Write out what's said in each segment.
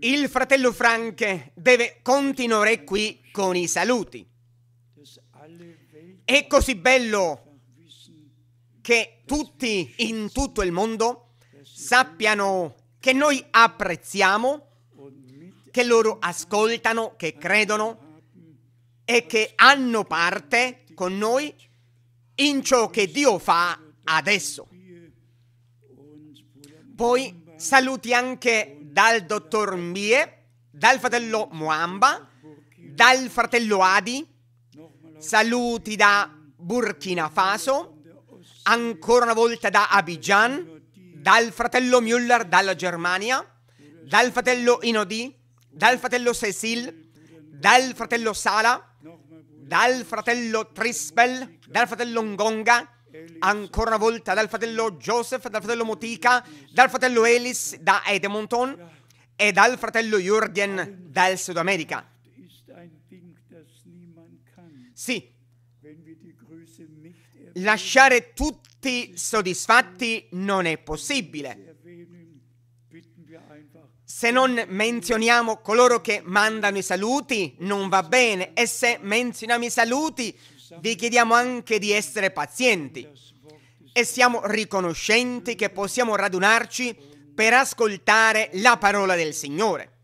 Il fratello Frank deve continuare qui con i saluti. È così bello che tutti in tutto il mondo sappiano che noi apprezziamo, che loro ascoltano, che credono e che hanno parte con noi in ciò che Dio fa adesso. Poi Saluti anche dal dottor Mbie, dal fratello Muamba, dal fratello Adi, saluti da Burkina Faso, ancora una volta da Abidjan, dal fratello Müller dalla Germania, dal fratello Inodi, dal fratello Cecil, dal fratello Sala, dal fratello Trispel, dal fratello Ngonga, ancora una volta dal fratello Joseph, dal fratello Motica, dal fratello Elis da Edmonton e dal fratello Jürgen dal Sud America. Sì, lasciare tutti soddisfatti non è possibile. Se non menzioniamo coloro che mandano i saluti, non va bene. E se menzioniamo i saluti, vi chiediamo anche di essere pazienti e siamo riconoscenti che possiamo radunarci per ascoltare la parola del Signore.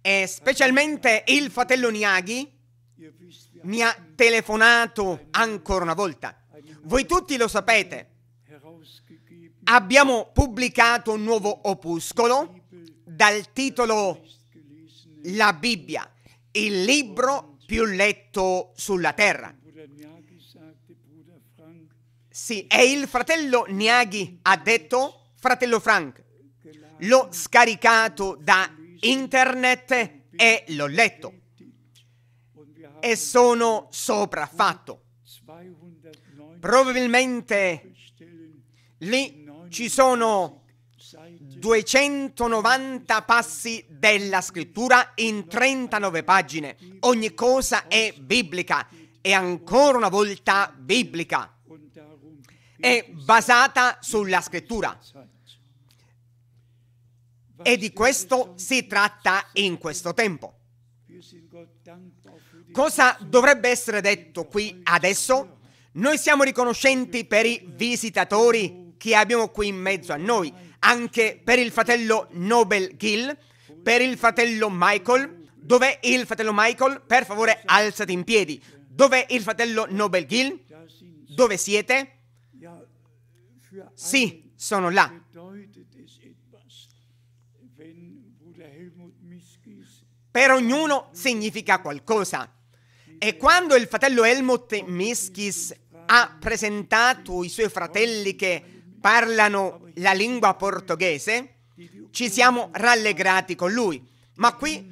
E specialmente il fratello Niaghi mi ha telefonato ancora una volta. Voi tutti lo sapete. Abbiamo pubblicato un nuovo opuscolo dal titolo La Bibbia, il libro più letto sulla terra. Sì, e il fratello Niaghi ha detto, fratello Frank, l'ho scaricato da internet e l'ho letto. E sono sopraffatto. Probabilmente lì ci sono 290 passi della scrittura in 39 pagine. Ogni cosa è biblica e ancora una volta biblica. È basata sulla scrittura. E di questo si tratta in questo tempo. Cosa dovrebbe essere detto qui adesso? Noi siamo riconoscenti per i visitatori che abbiamo qui in mezzo a noi anche per il fratello Nobel Gill, per il fratello Michael. Dov'è il fratello Michael? Per favore alzati in piedi. Dov'è il fratello Nobel Gill? Dove siete? Sì, sono là. Per ognuno significa qualcosa. E quando il fratello Helmut Mischis ha presentato i suoi fratelli che parlano la lingua portoghese, ci siamo rallegrati con lui. Ma qui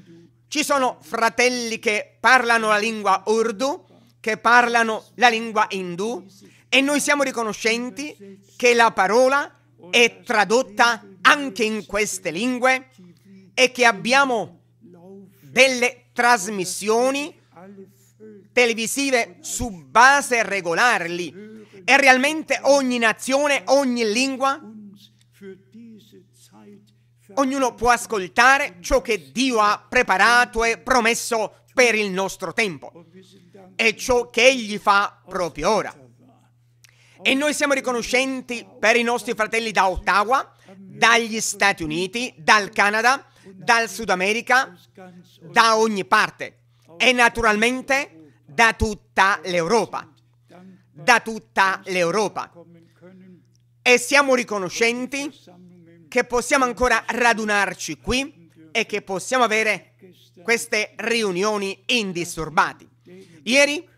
ci sono fratelli che parlano la lingua urdu, che parlano la lingua hindu e noi siamo riconoscenti che la parola è tradotta anche in queste lingue e che abbiamo delle trasmissioni televisive su base regolare lì è realmente ogni nazione, ogni lingua? Ognuno può ascoltare ciò che Dio ha preparato e promesso per il nostro tempo e ciò che Egli fa proprio ora. E noi siamo riconoscenti per i nostri fratelli da Ottawa, dagli Stati Uniti, dal Canada, dal Sud America, da ogni parte e naturalmente da tutta l'Europa da tutta l'Europa e siamo riconoscenti che possiamo ancora radunarci qui e che possiamo avere queste riunioni indisturbate. Ieri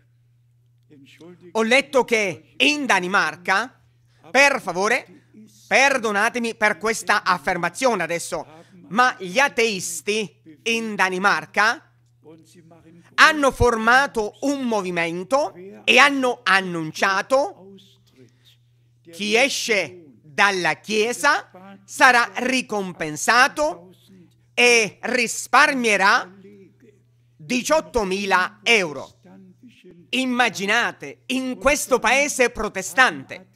ho letto che in Danimarca, per favore, perdonatemi per questa affermazione adesso, ma gli ateisti in Danimarca hanno formato un movimento e hanno annunciato chi esce dalla Chiesa sarà ricompensato e risparmierà 18.000 euro. Immaginate, in questo paese protestante.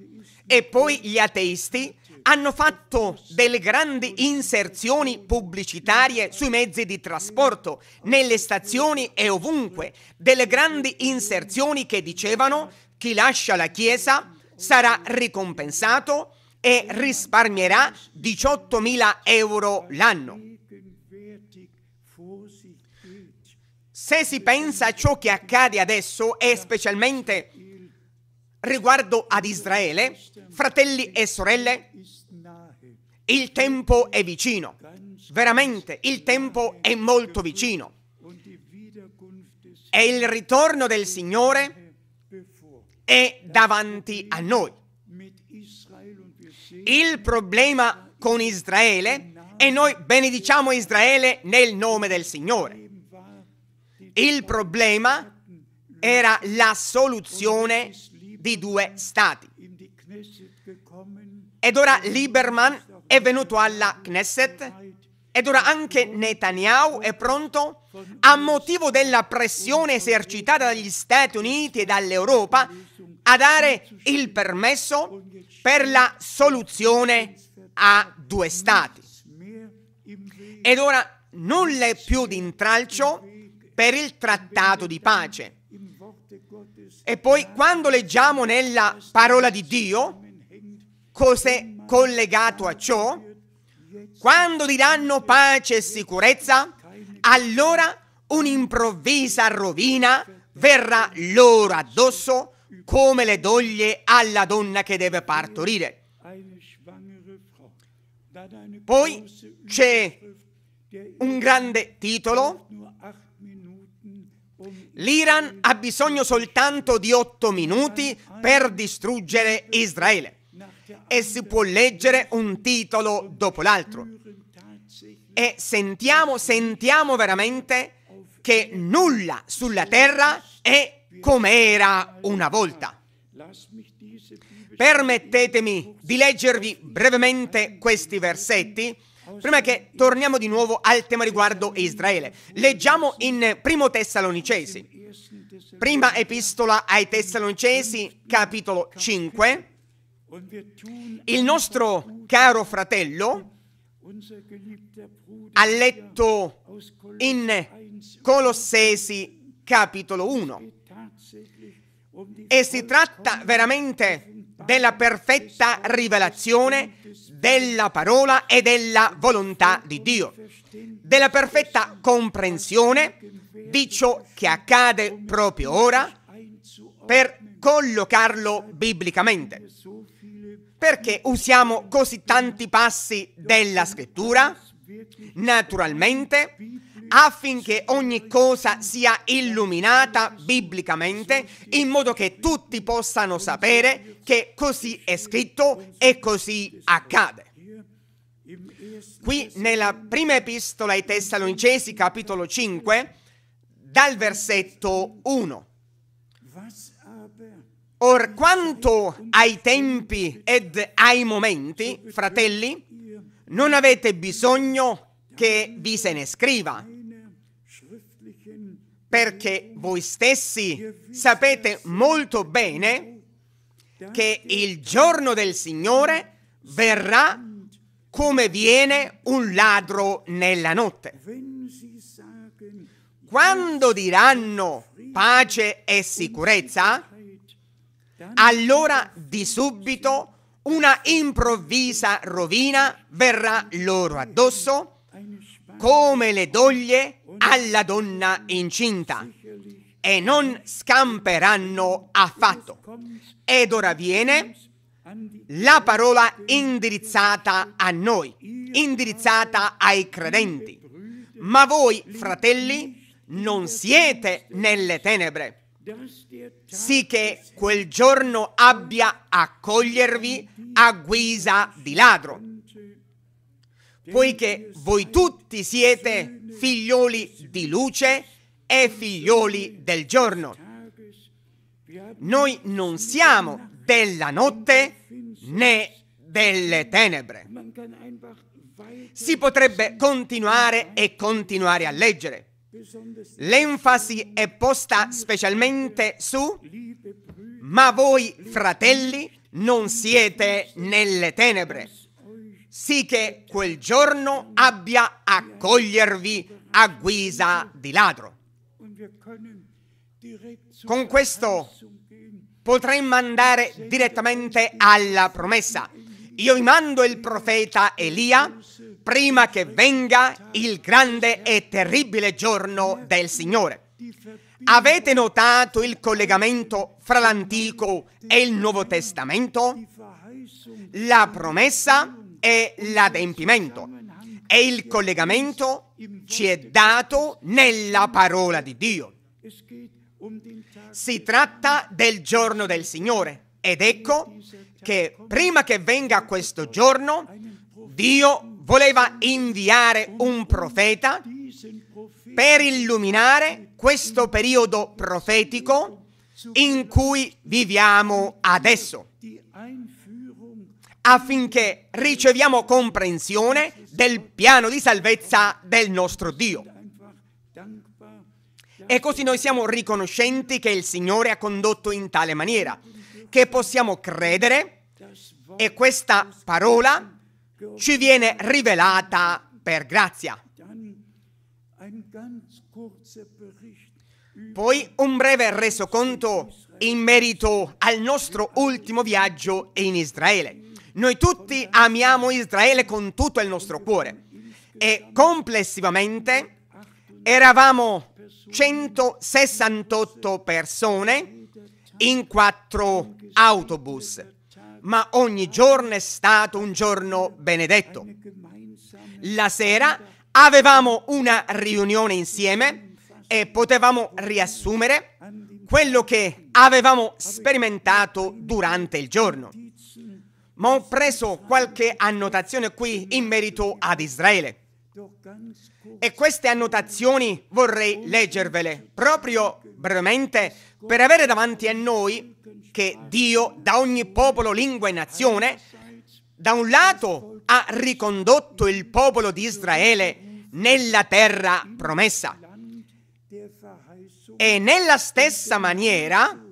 E poi gli ateisti hanno fatto delle grandi inserzioni pubblicitarie sui mezzi di trasporto, nelle stazioni e ovunque, delle grandi inserzioni che dicevano chi lascia la Chiesa sarà ricompensato e risparmierà 18.000 euro l'anno. Se si pensa a ciò che accade adesso e specialmente riguardo ad Israele, fratelli e sorelle, il tempo è vicino. Veramente, il tempo è molto vicino. E il ritorno del Signore è davanti a noi. Il problema con Israele e noi benediciamo Israele nel nome del Signore. Il problema era la soluzione di due stati. Ed ora Lieberman è venuto alla Knesset ed ora anche Netanyahu è pronto, a motivo della pressione esercitata dagli Stati Uniti e dall'Europa, a dare il permesso per la soluzione a due Stati. Ed ora nulla è più di intralcio per il trattato di pace. E poi quando leggiamo nella parola di Dio, cos'è collegato a ciò? Quando diranno pace e sicurezza, allora un'improvvisa rovina verrà loro addosso come le doglie alla donna che deve partorire. Poi c'è un grande titolo L'Iran ha bisogno soltanto di otto minuti per distruggere Israele e si può leggere un titolo dopo l'altro. E sentiamo, sentiamo veramente che nulla sulla terra è come era una volta. Permettetemi di leggervi brevemente questi versetti Prima che torniamo di nuovo al tema riguardo Israele. Leggiamo in Primo Tessalonicesi, prima epistola ai Tessalonicesi, capitolo 5. Il nostro caro fratello ha letto in Colossesi capitolo 1 e si tratta veramente della perfetta rivelazione della parola e della volontà di Dio, della perfetta comprensione di ciò che accade proprio ora per collocarlo biblicamente. Perché usiamo così tanti passi della scrittura? Naturalmente affinché ogni cosa sia illuminata biblicamente in modo che tutti possano sapere che così è scritto e così accade. Qui nella prima epistola ai Tessalonicesi, capitolo 5, dal versetto 1. Or quanto ai tempi ed ai momenti, fratelli, non avete bisogno che vi se ne scriva, perché voi stessi sapete molto bene che il giorno del Signore verrà come viene un ladro nella notte. Quando diranno pace e sicurezza, allora di subito una improvvisa rovina verrà loro addosso come le doglie alla donna incinta e non scamperanno affatto. Ed ora viene la parola indirizzata a noi, indirizzata ai credenti. Ma voi, fratelli, non siete nelle tenebre, sì che quel giorno abbia a cogliervi a guisa di ladro, poiché voi tutti siete figlioli di luce e figlioli del giorno. Noi non siamo della notte né delle tenebre. Si potrebbe continuare e continuare a leggere. L'enfasi è posta specialmente su ma voi fratelli non siete nelle tenebre sì che quel giorno abbia a cogliervi a guisa di ladro. Con questo potremmo andare direttamente alla promessa. Io vi mando il profeta Elia prima che venga il grande e terribile giorno del Signore. Avete notato il collegamento fra l'Antico e il Nuovo Testamento? La promessa è l'adempimento e il collegamento ci è dato nella parola di Dio. Si tratta del giorno del Signore ed ecco che prima che venga questo giorno Dio voleva inviare un profeta per illuminare questo periodo profetico in cui viviamo adesso affinché riceviamo comprensione del piano di salvezza del nostro Dio. E così noi siamo riconoscenti che il Signore ha condotto in tale maniera, che possiamo credere e questa parola ci viene rivelata per grazia. Poi un breve resoconto in merito al nostro ultimo viaggio in Israele. Noi tutti amiamo Israele con tutto il nostro cuore e complessivamente eravamo 168 persone in quattro autobus, ma ogni giorno è stato un giorno benedetto. La sera avevamo una riunione insieme e potevamo riassumere quello che avevamo sperimentato durante il giorno ma ho preso qualche annotazione qui in merito ad Israele. E queste annotazioni vorrei leggervele proprio brevemente per avere davanti a noi che Dio da ogni popolo, lingua e nazione, da un lato ha ricondotto il popolo di Israele nella terra promessa e nella stessa maniera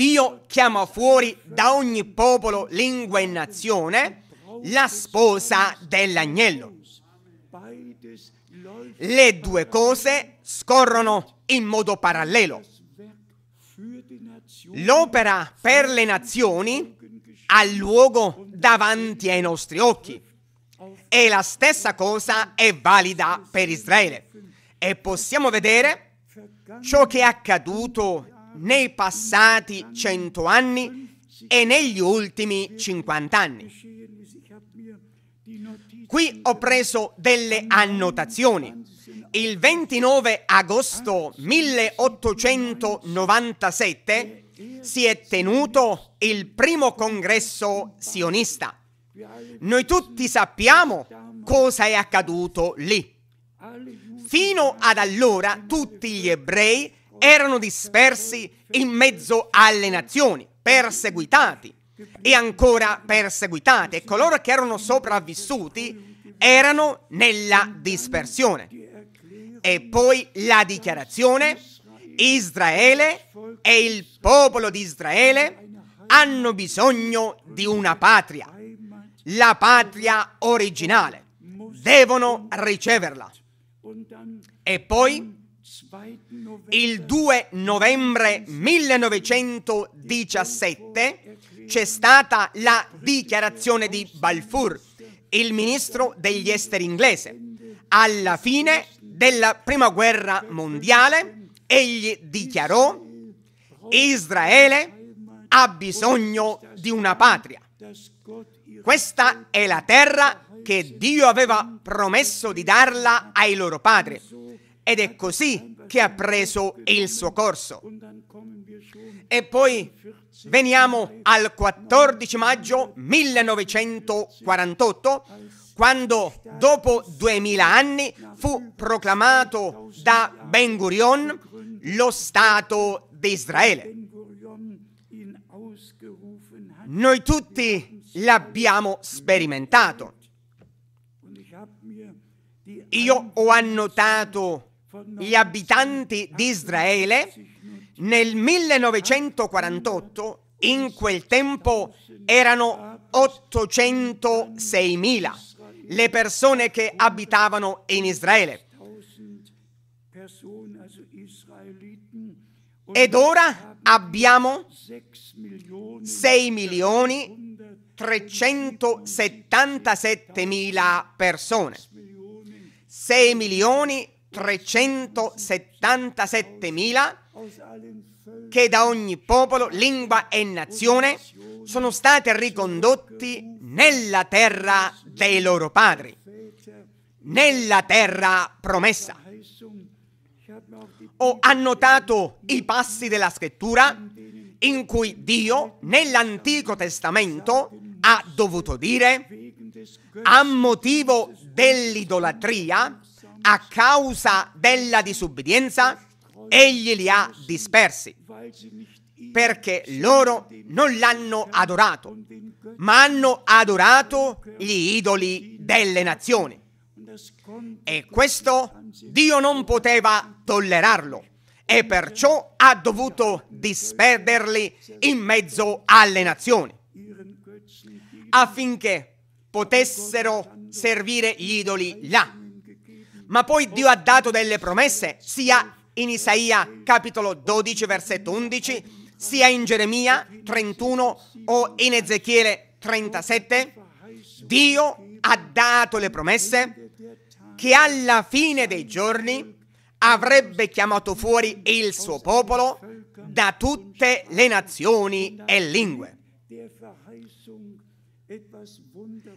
Dio chiama fuori da ogni popolo, lingua e nazione la sposa dell'agnello. Le due cose scorrono in modo parallelo. L'opera per le nazioni ha luogo davanti ai nostri occhi. E la stessa cosa è valida per Israele. E possiamo vedere ciò che è accaduto nei passati cento anni e negli ultimi 50 anni. Qui ho preso delle annotazioni. Il 29 agosto 1897 si è tenuto il primo congresso sionista. Noi tutti sappiamo cosa è accaduto lì. Fino ad allora tutti gli ebrei erano dispersi in mezzo alle nazioni, perseguitati e ancora perseguitati, e coloro che erano sopravvissuti erano nella dispersione. E poi la dichiarazione, Israele e il popolo di Israele hanno bisogno di una patria, la patria originale, devono riceverla. E poi il 2 novembre 1917 c'è stata la dichiarazione di Balfour, il ministro degli esteri inglese. Alla fine della prima guerra mondiale, egli dichiarò Israele ha bisogno di una patria. Questa è la terra che Dio aveva promesso di darla ai loro padri ed è così che ha preso il suo corso. E poi veniamo al 14 maggio 1948, quando dopo duemila anni fu proclamato da Ben Gurion lo Stato di Israele. Noi tutti l'abbiamo sperimentato. Io ho annotato gli abitanti di Israele nel 1948, in quel tempo erano 806.000 le persone che abitavano in Israele. Ed ora abbiamo 6 milioni 377 persone. 6 milioni 377.000 che da ogni popolo, lingua e nazione sono stati ricondotti nella terra dei loro padri, nella terra promessa. Ho annotato i passi della scrittura in cui Dio nell'Antico Testamento ha dovuto dire, a motivo dell'idolatria, a causa della disubbidienza, egli li ha dispersi, perché loro non l'hanno adorato, ma hanno adorato gli idoli delle nazioni. E questo Dio non poteva tollerarlo e perciò ha dovuto disperderli in mezzo alle nazioni affinché potessero servire gli idoli là ma poi Dio ha dato delle promesse, sia in Isaia capitolo 12 versetto 11, sia in Geremia 31 o in Ezechiele 37. Dio ha dato le promesse che alla fine dei giorni avrebbe chiamato fuori il suo popolo da tutte le nazioni e lingue.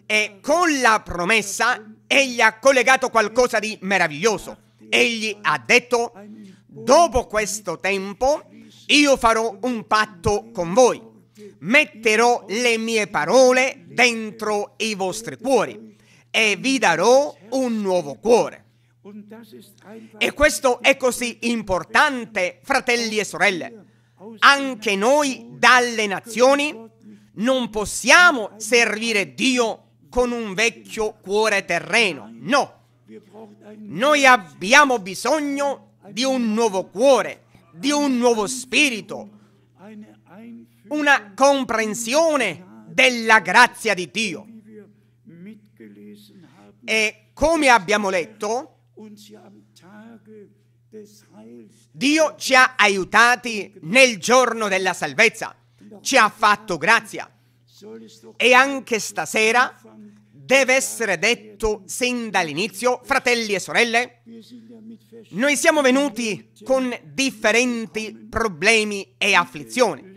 E con la promessa egli ha collegato qualcosa di meraviglioso. Egli ha detto, dopo questo tempo io farò un patto con voi, metterò le mie parole dentro i vostri cuori e vi darò un nuovo cuore. E questo è così importante, fratelli e sorelle. Anche noi dalle nazioni non possiamo servire Dio con un vecchio cuore terreno. No, noi abbiamo bisogno di un nuovo cuore, di un nuovo spirito, una comprensione della grazia di Dio. E come abbiamo letto, Dio ci ha aiutati nel giorno della salvezza, ci ha fatto grazia. E anche stasera deve essere detto sin dall'inizio, fratelli e sorelle, noi siamo venuti con differenti problemi e afflizioni.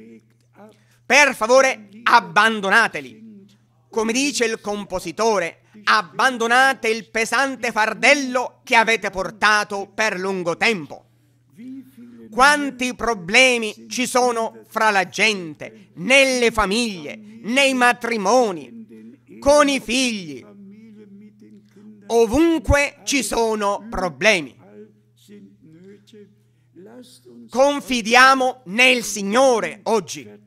Per favore, abbandonateli. Come dice il compositore, abbandonate il pesante fardello che avete portato per lungo tempo. Quanti problemi ci sono fra la gente, nelle famiglie, nei matrimoni, con i figli. Ovunque ci sono problemi. Confidiamo nel Signore oggi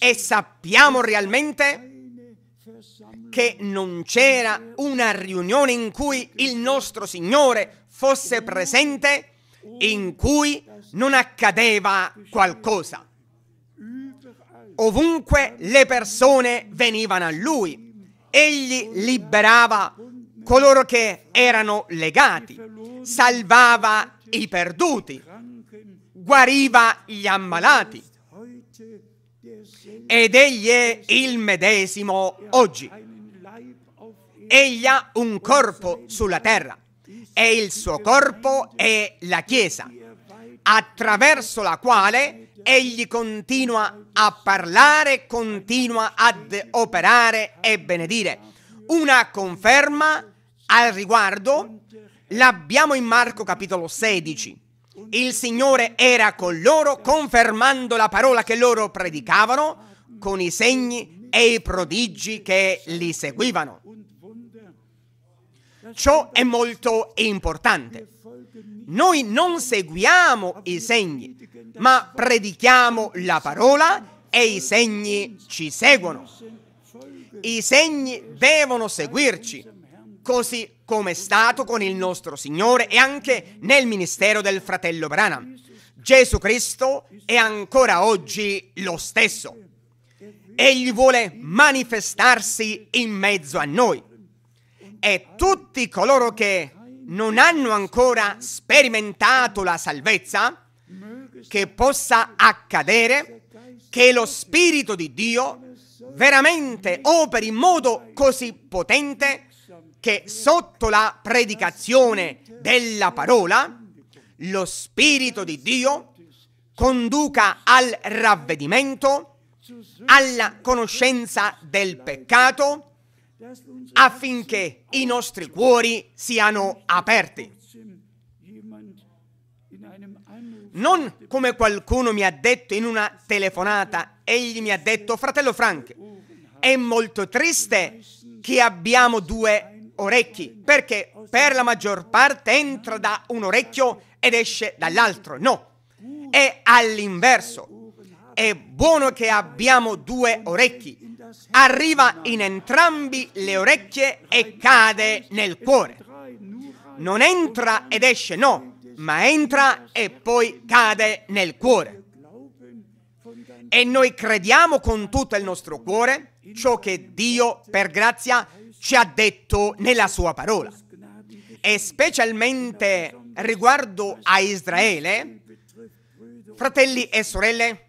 e sappiamo realmente che non c'era una riunione in cui il nostro Signore fosse presente, in cui non accadeva qualcosa. Ovunque le persone venivano a lui, egli liberava coloro che erano legati, salvava i perduti, guariva gli ammalati. Ed egli è il medesimo oggi. Egli ha un corpo sulla terra e il suo corpo è la Chiesa, attraverso la quale egli continua a parlare, continua ad operare e benedire. Una conferma al riguardo l'abbiamo in Marco capitolo 16. Il Signore era con loro confermando la parola che loro predicavano con i segni e i prodigi che li seguivano. Ciò è molto importante. Noi non seguiamo i segni, ma predichiamo la parola e i segni ci seguono. I segni devono seguirci, così come è stato con il nostro Signore e anche nel ministero del fratello Branham. Gesù Cristo è ancora oggi lo stesso. Egli vuole manifestarsi in mezzo a noi. E tutti coloro che non hanno ancora sperimentato la salvezza, che possa accadere che lo Spirito di Dio veramente operi in modo così potente che sotto la predicazione della parola lo Spirito di Dio conduca al ravvedimento, alla conoscenza del peccato, affinché i nostri cuori siano aperti. Non come qualcuno mi ha detto in una telefonata, egli mi ha detto, fratello Frank, è molto triste che abbiamo due orecchi, perché per la maggior parte entra da un orecchio ed esce dall'altro. No, è all'inverso è buono che abbiamo due orecchi. Arriva in entrambi le orecchie e cade nel cuore. Non entra ed esce, no, ma entra e poi cade nel cuore. E noi crediamo con tutto il nostro cuore ciò che Dio, per grazia, ci ha detto nella sua parola. E specialmente riguardo a Israele, fratelli e sorelle,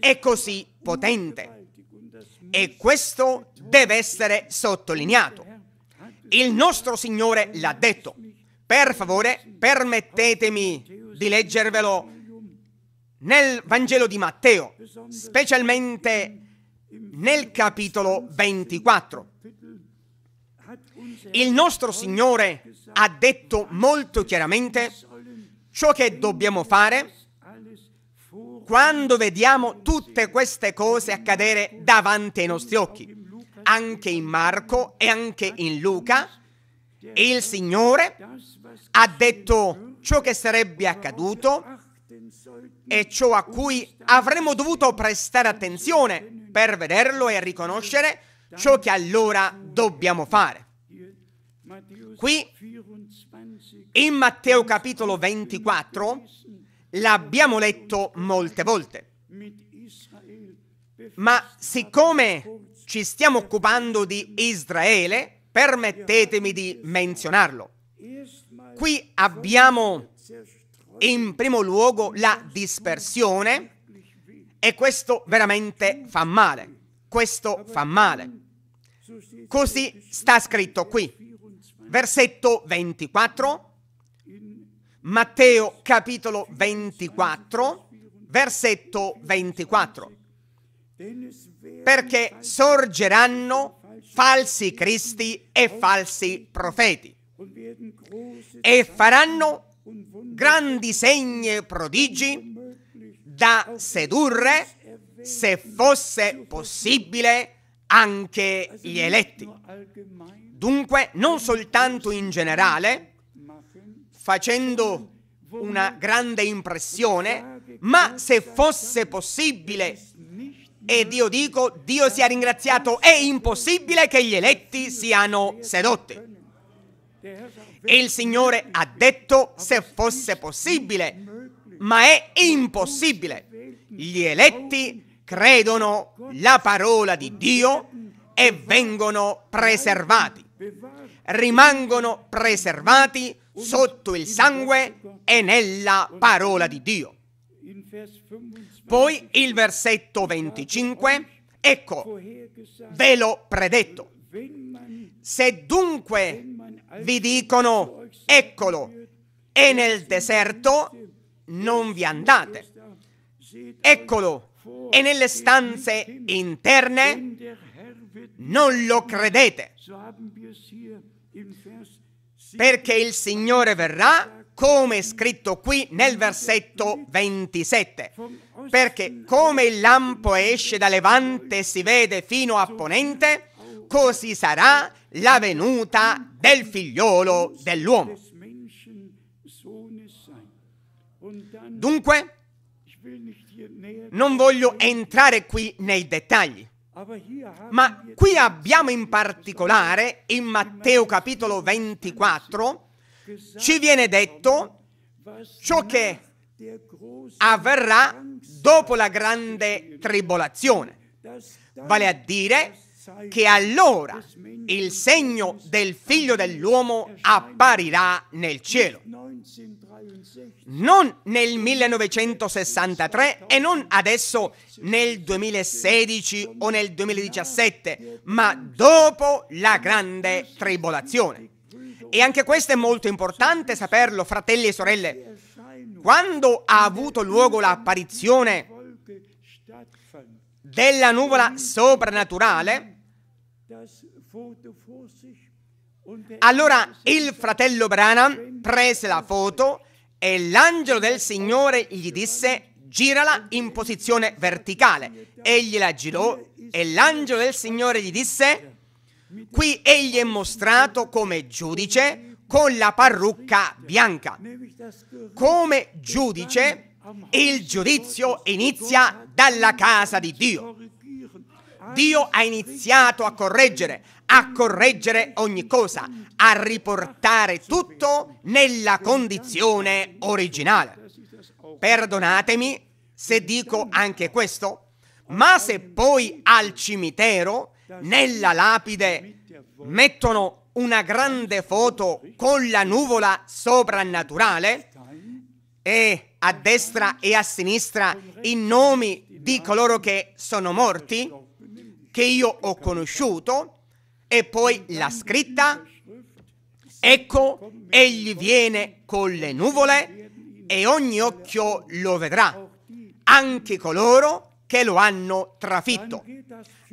è così potente. E questo deve essere sottolineato. Il nostro Signore l'ha detto. Per favore, permettetemi di leggervelo nel Vangelo di Matteo, specialmente nel capitolo 24. Il nostro Signore ha detto molto chiaramente ciò che dobbiamo fare quando vediamo tutte queste cose accadere davanti ai nostri occhi, anche in Marco e anche in Luca, il Signore ha detto ciò che sarebbe accaduto e ciò a cui avremmo dovuto prestare attenzione per vederlo e riconoscere ciò che allora dobbiamo fare. Qui in Matteo capitolo 24 l'abbiamo letto molte volte. Ma siccome ci stiamo occupando di Israele, permettetemi di menzionarlo. Qui abbiamo in primo luogo la dispersione e questo veramente fa male. Questo fa male. Così sta scritto qui. Versetto 24 Matteo capitolo 24, versetto 24. Perché sorgeranno falsi cristi e falsi profeti e faranno grandi segni e prodigi da sedurre, se fosse possibile, anche gli eletti. Dunque, non soltanto in generale, facendo una grande impressione, ma se fosse possibile, ed io dico Dio sia ringraziato, è impossibile che gli eletti siano sedotti. E il Signore ha detto se fosse possibile, ma è impossibile. Gli eletti credono la parola di Dio e vengono preservati. Rimangono preservati sotto il sangue e nella parola di Dio. Poi il versetto 25, ecco, ve l'ho predetto. Se dunque vi dicono, eccolo, è nel deserto, non vi andate. Eccolo, è nelle stanze interne, non lo credete perché il Signore verrà come è scritto qui nel versetto 27. Perché come il lampo esce da levante e si vede fino a ponente, così sarà la venuta del figliolo dell'uomo. Dunque, non voglio entrare qui nei dettagli. Ma qui abbiamo in particolare, in Matteo capitolo 24, ci viene detto ciò che avverrà dopo la grande tribolazione. Vale a dire che allora il segno del figlio dell'uomo apparirà nel cielo non nel 1963 e non adesso nel 2016 o nel 2017, ma dopo la grande tribolazione. E anche questo è molto importante saperlo, fratelli e sorelle. Quando ha avuto luogo l'apparizione della nuvola soprannaturale, allora il fratello Branham prese la foto e l'angelo del Signore gli disse, girala in posizione verticale. Egli la girò e l'angelo del Signore gli disse, qui egli è mostrato come giudice con la parrucca bianca. Come giudice il giudizio inizia dalla casa di Dio. Dio ha iniziato a correggere, a correggere ogni cosa, a riportare tutto nella condizione originale. Perdonatemi se dico anche questo, ma se poi al cimitero, nella lapide, mettono una grande foto con la nuvola soprannaturale e a destra e a sinistra i nomi di coloro che sono morti, che io ho conosciuto, e poi la scritta, ecco, egli viene con le nuvole e ogni occhio lo vedrà, anche coloro che lo hanno trafitto.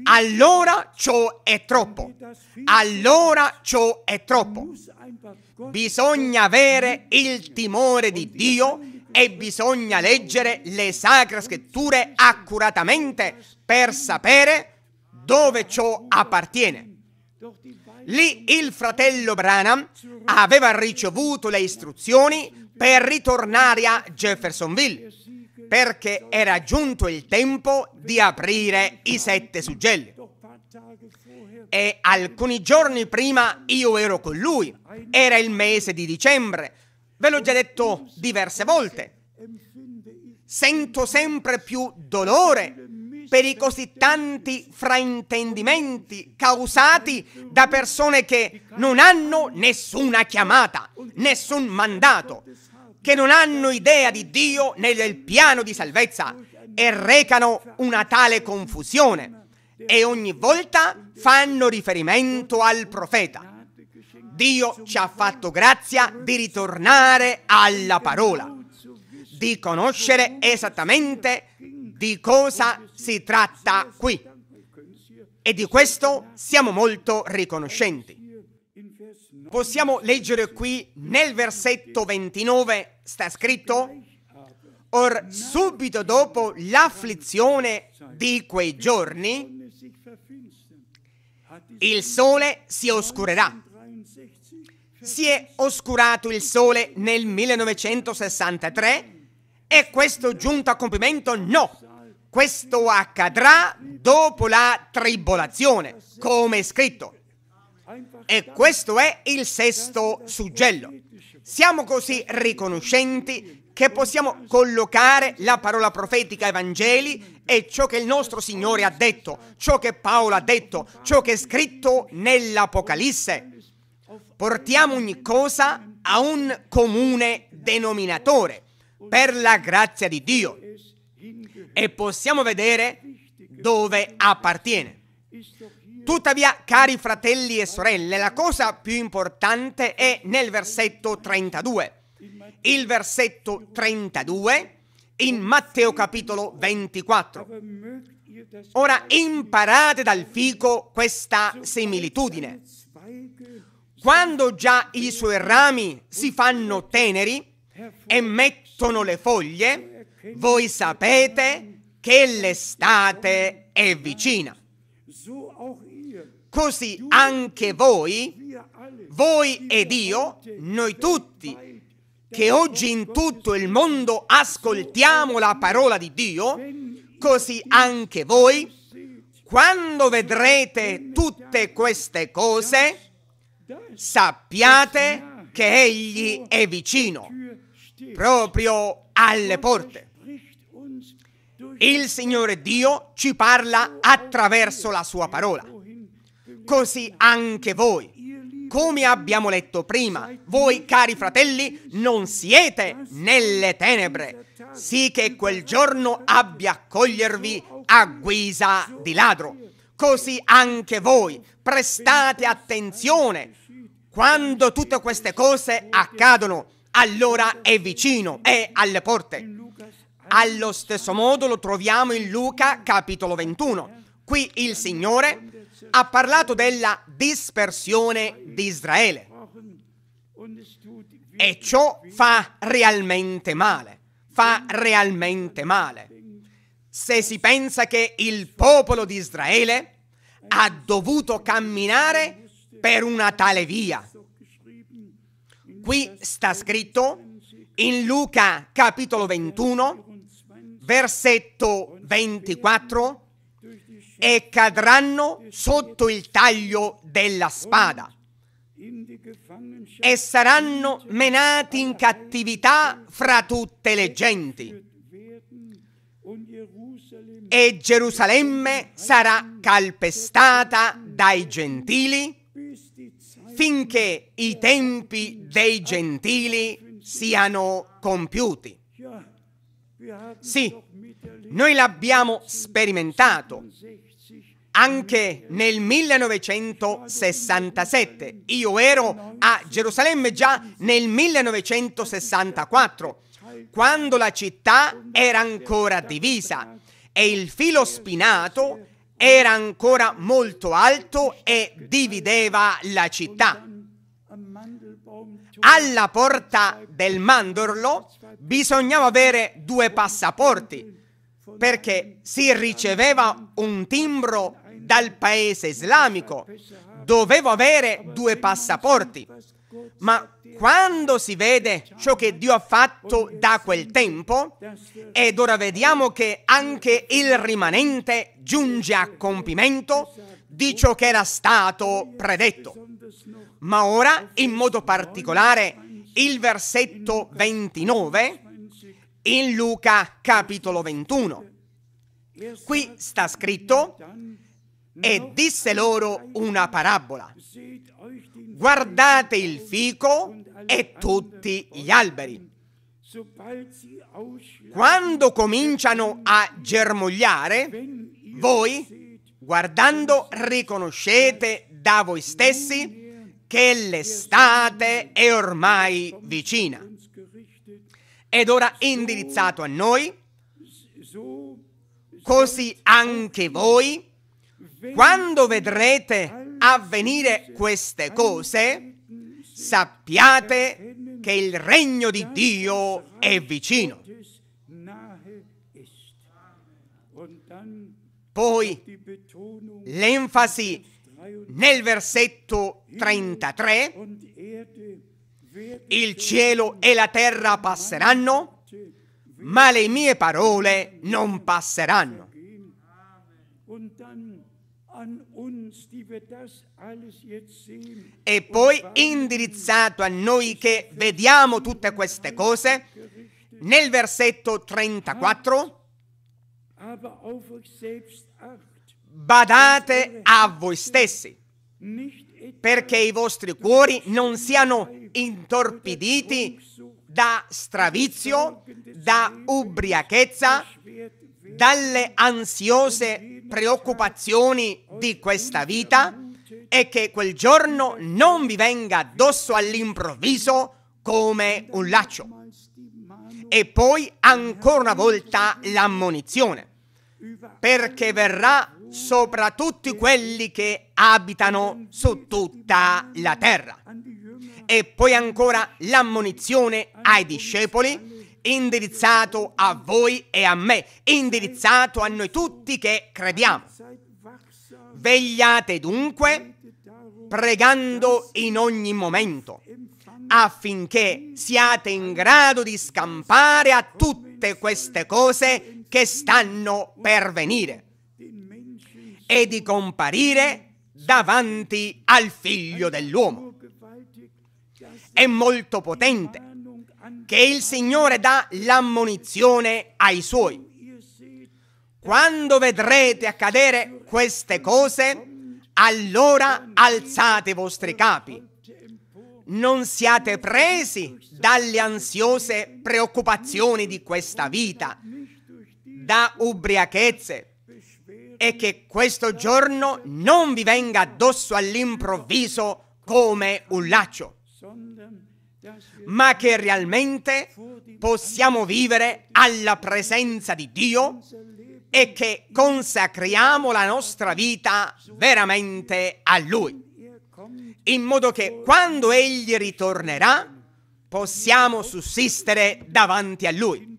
Allora ciò è troppo. Allora ciò è troppo. Bisogna avere il timore di Dio e bisogna leggere le sacre scritture accuratamente per sapere dove ciò appartiene. Lì il fratello Branham aveva ricevuto le istruzioni per ritornare a Jeffersonville, perché era giunto il tempo di aprire i sette suggelli. E alcuni giorni prima io ero con lui, era il mese di dicembre, ve l'ho già detto diverse volte. Sento sempre più dolore per i così tanti fraintendimenti causati da persone che non hanno nessuna chiamata, nessun mandato, che non hanno idea di Dio né del piano di salvezza e recano una tale confusione e ogni volta fanno riferimento al profeta. Dio ci ha fatto grazia di ritornare alla parola, di conoscere esattamente di cosa si tratta qui. E di questo siamo molto riconoscenti. Possiamo leggere qui nel versetto 29, sta scritto, or subito dopo l'afflizione di quei giorni, il sole si oscurerà. Si è oscurato il sole nel 1963 e questo giunto a compimento? No, questo accadrà dopo la tribolazione, come è scritto. E questo è il sesto suggello. Siamo così riconoscenti che possiamo collocare la parola profetica Evangeli e ciò che il nostro Signore ha detto, ciò che Paolo ha detto, ciò che è scritto nell'Apocalisse. Portiamo ogni cosa a un comune denominatore per la grazia di Dio e possiamo vedere dove appartiene. Tuttavia, cari fratelli e sorelle, la cosa più importante è nel versetto 32. Il versetto 32 in Matteo capitolo 24. Ora imparate dal fico questa similitudine. Quando già i suoi rami si fanno teneri e mettono le foglie, voi sapete che l'estate è vicina. Così anche voi, voi ed io, noi tutti, che oggi in tutto il mondo ascoltiamo la parola di Dio, così anche voi, quando vedrete tutte queste cose, sappiate che Egli è vicino, proprio alle porte. Il Signore Dio ci parla attraverso la sua parola. Così anche voi. Come abbiamo letto prima, voi cari fratelli non siete nelle tenebre, sì che quel giorno abbia a cogliervi a guisa di ladro. Così anche voi prestate attenzione. Quando tutte queste cose accadono, allora è vicino, è alle porte. Allo stesso modo lo troviamo in Luca capitolo 21. Qui il Signore ha parlato della dispersione di Israele. E ciò fa realmente male, fa realmente male. Se si pensa che il popolo di Israele ha dovuto camminare per una tale via. Qui sta scritto in Luca capitolo 21 versetto 24, e cadranno sotto il taglio della spada e saranno menati in cattività fra tutte le genti. E Gerusalemme sarà calpestata dai gentili finché i tempi dei gentili siano compiuti. Sì, noi l'abbiamo sperimentato anche nel 1967. Io ero a Gerusalemme già nel 1964, quando la città era ancora divisa e il filo spinato era ancora molto alto e divideva la città alla porta del mandorlo bisognava avere due passaporti perché si riceveva un timbro dal paese islamico, dovevo avere due passaporti. Ma quando si vede ciò che Dio ha fatto da quel tempo, ed ora vediamo che anche il rimanente giunge a compimento di ciò che era stato predetto. Ma ora, in modo particolare, il versetto 29 in Luca capitolo 21. Qui sta scritto, e disse loro una parabola. Guardate il fico e tutti gli alberi. Quando cominciano a germogliare, voi, guardando, riconoscete da voi stessi che l'estate è ormai vicina ed ora indirizzato a noi, così anche voi, quando vedrete avvenire queste cose, sappiate che il regno di Dio è vicino. Poi l'enfasi nel versetto 33, il cielo e la terra passeranno, ma le mie parole non passeranno. E poi indirizzato a noi che vediamo tutte queste cose, nel versetto 34, Badate a voi stessi, perché i vostri cuori non siano intorpiditi da stravizio, da ubriachezza, dalle ansiose preoccupazioni di questa vita e che quel giorno non vi venga addosso all'improvviso come un laccio. E poi ancora una volta l'ammonizione, perché verrà sopra tutti quelli che abitano su tutta la terra. E poi ancora l'ammonizione ai discepoli, indirizzato a voi e a me, indirizzato a noi tutti che crediamo. Vegliate dunque, pregando in ogni momento, affinché siate in grado di scampare a tutte queste cose che stanno per venire e di comparire davanti al figlio dell'uomo. È molto potente che il Signore dà l'ammonizione ai suoi. Quando vedrete accadere queste cose, allora alzate i vostri capi. Non siate presi dalle ansiose preoccupazioni di questa vita, da ubriachezze, e che questo giorno non vi venga addosso all'improvviso come un laccio, ma che realmente possiamo vivere alla presenza di Dio e che consacriamo la nostra vita veramente a Lui, in modo che quando Egli ritornerà possiamo sussistere davanti a Lui.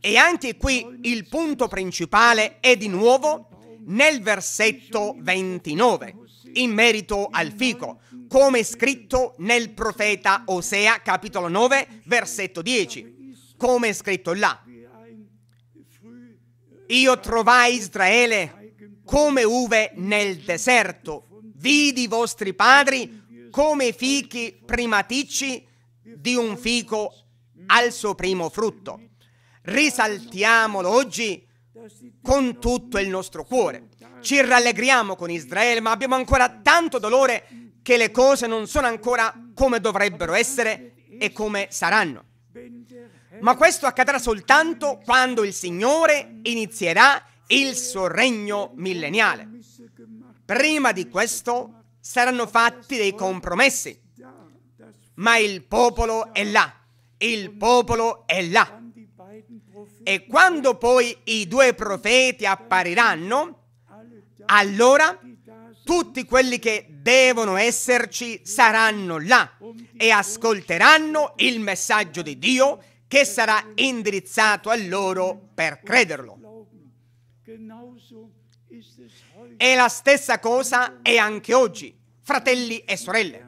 E anche qui il punto principale è di nuovo nel versetto 29 in merito al fico, come scritto nel profeta Osea capitolo 9 versetto 10, come scritto là. Io trovai Israele come uve nel deserto, vidi i vostri padri come fichi primaticci di un fico al suo primo frutto. Risaltiamolo oggi con tutto il nostro cuore. Ci rallegriamo con Israele, ma abbiamo ancora tanto dolore che le cose non sono ancora come dovrebbero essere e come saranno. Ma questo accadrà soltanto quando il Signore inizierà il suo regno milleniale. Prima di questo saranno fatti dei compromessi, ma il popolo è là, il popolo è là e quando poi i due profeti appariranno, allora tutti quelli che devono esserci saranno là e ascolteranno il messaggio di Dio che sarà indirizzato a loro per crederlo. E la stessa cosa è anche oggi, fratelli e sorelle.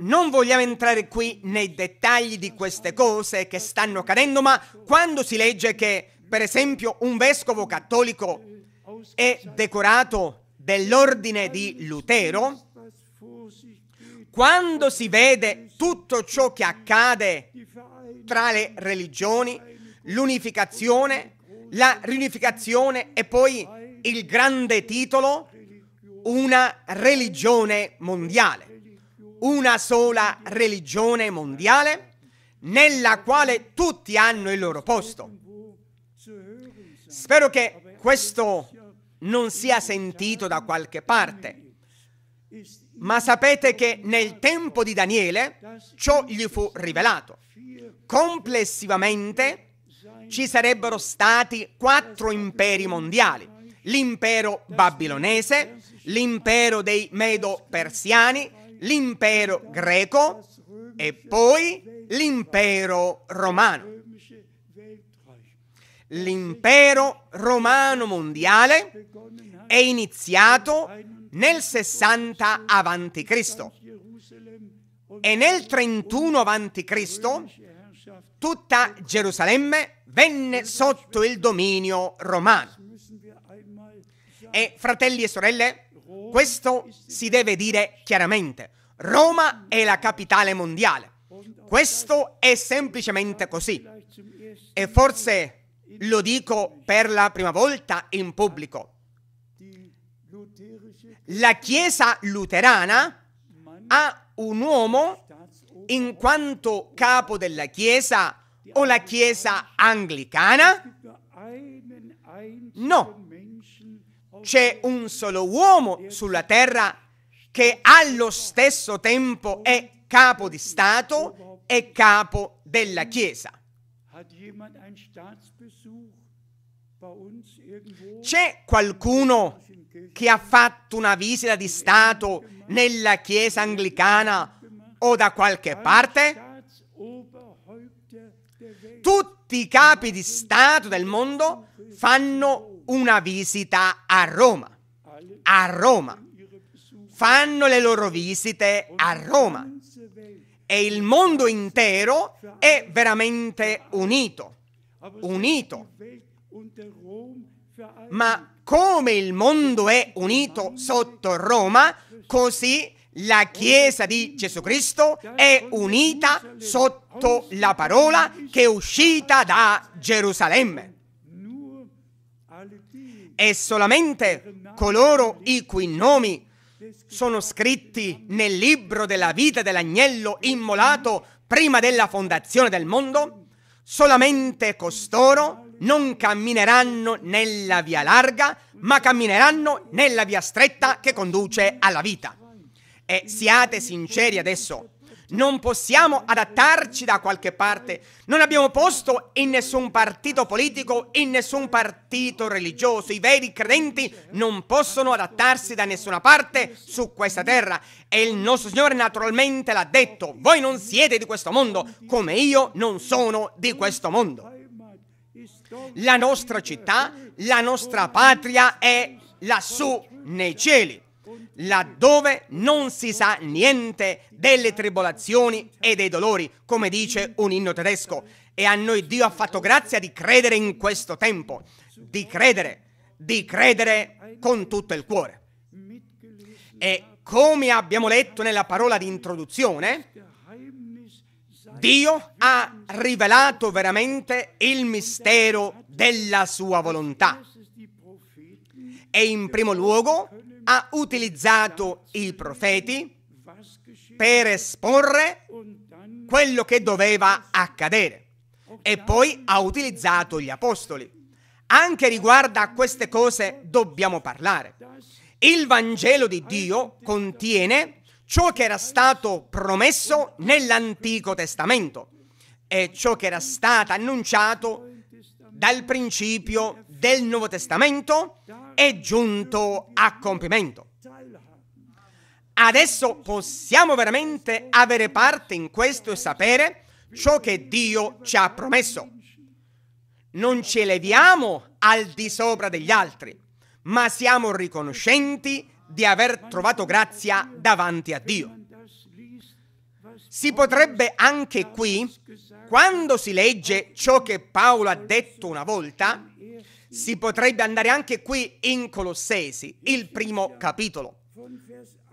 Non vogliamo entrare qui nei dettagli di queste cose che stanno accadendo, ma quando si legge che, per esempio, un vescovo cattolico è decorato dell'ordine di Lutero, quando si vede tutto ciò che accade tra le religioni, l'unificazione, la riunificazione e poi il grande titolo, una religione mondiale una sola religione mondiale nella quale tutti hanno il loro posto. Spero che questo non sia sentito da qualche parte, ma sapete che nel tempo di Daniele ciò gli fu rivelato. Complessivamente ci sarebbero stati quattro imperi mondiali, l'impero babilonese, l'impero dei medo-persiani, l'impero greco e poi l'impero romano. L'impero romano mondiale è iniziato nel 60 avanti Cristo e nel 31 avanti Cristo tutta Gerusalemme venne sotto il dominio romano. E fratelli e sorelle, questo si deve dire chiaramente. Roma è la capitale mondiale. Questo è semplicemente così. E forse lo dico per la prima volta in pubblico. La Chiesa luterana ha un uomo in quanto capo della Chiesa o la Chiesa anglicana? No, c'è un solo uomo sulla terra che allo stesso tempo è capo di Stato e capo della Chiesa. C'è qualcuno che ha fatto una visita di Stato nella Chiesa anglicana o da qualche parte? Tutti i capi di Stato del mondo fanno una visita a Roma. A Roma. Fanno le loro visite a Roma. E il mondo intero è veramente unito. Unito. Ma come il mondo è unito sotto Roma, così la Chiesa di Gesù Cristo è unita sotto la parola che è uscita da Gerusalemme e solamente coloro i cui nomi sono scritti nel libro della vita dell'agnello immolato prima della fondazione del mondo, solamente costoro non cammineranno nella via larga, ma cammineranno nella via stretta che conduce alla vita. E siate sinceri adesso, non possiamo adattarci da qualche parte. Non abbiamo posto in nessun partito politico, in nessun partito religioso. I veri credenti non possono adattarsi da nessuna parte su questa terra. E il nostro Signore naturalmente l'ha detto. Voi non siete di questo mondo, come io non sono di questo mondo. La nostra città, la nostra patria è lassù nei cieli laddove non si sa niente delle tribolazioni e dei dolori, come dice un inno tedesco. E a noi Dio ha fatto grazia di credere in questo tempo, di credere, di credere con tutto il cuore. E come abbiamo letto nella parola di introduzione, Dio ha rivelato veramente il mistero della sua volontà. E in primo luogo ha utilizzato i profeti per esporre quello che doveva accadere e poi ha utilizzato gli apostoli. Anche riguardo a queste cose dobbiamo parlare. Il Vangelo di Dio contiene ciò che era stato promesso nell'Antico Testamento e ciò che era stato annunciato dal principio del Nuovo Testamento è giunto a compimento. Adesso possiamo veramente avere parte in questo e sapere ciò che Dio ci ha promesso. Non ci eleviamo al di sopra degli altri, ma siamo riconoscenti di aver trovato grazia davanti a Dio. Si potrebbe anche qui, quando si legge ciò che Paolo ha detto una volta, si potrebbe andare anche qui in Colossesi, il primo capitolo.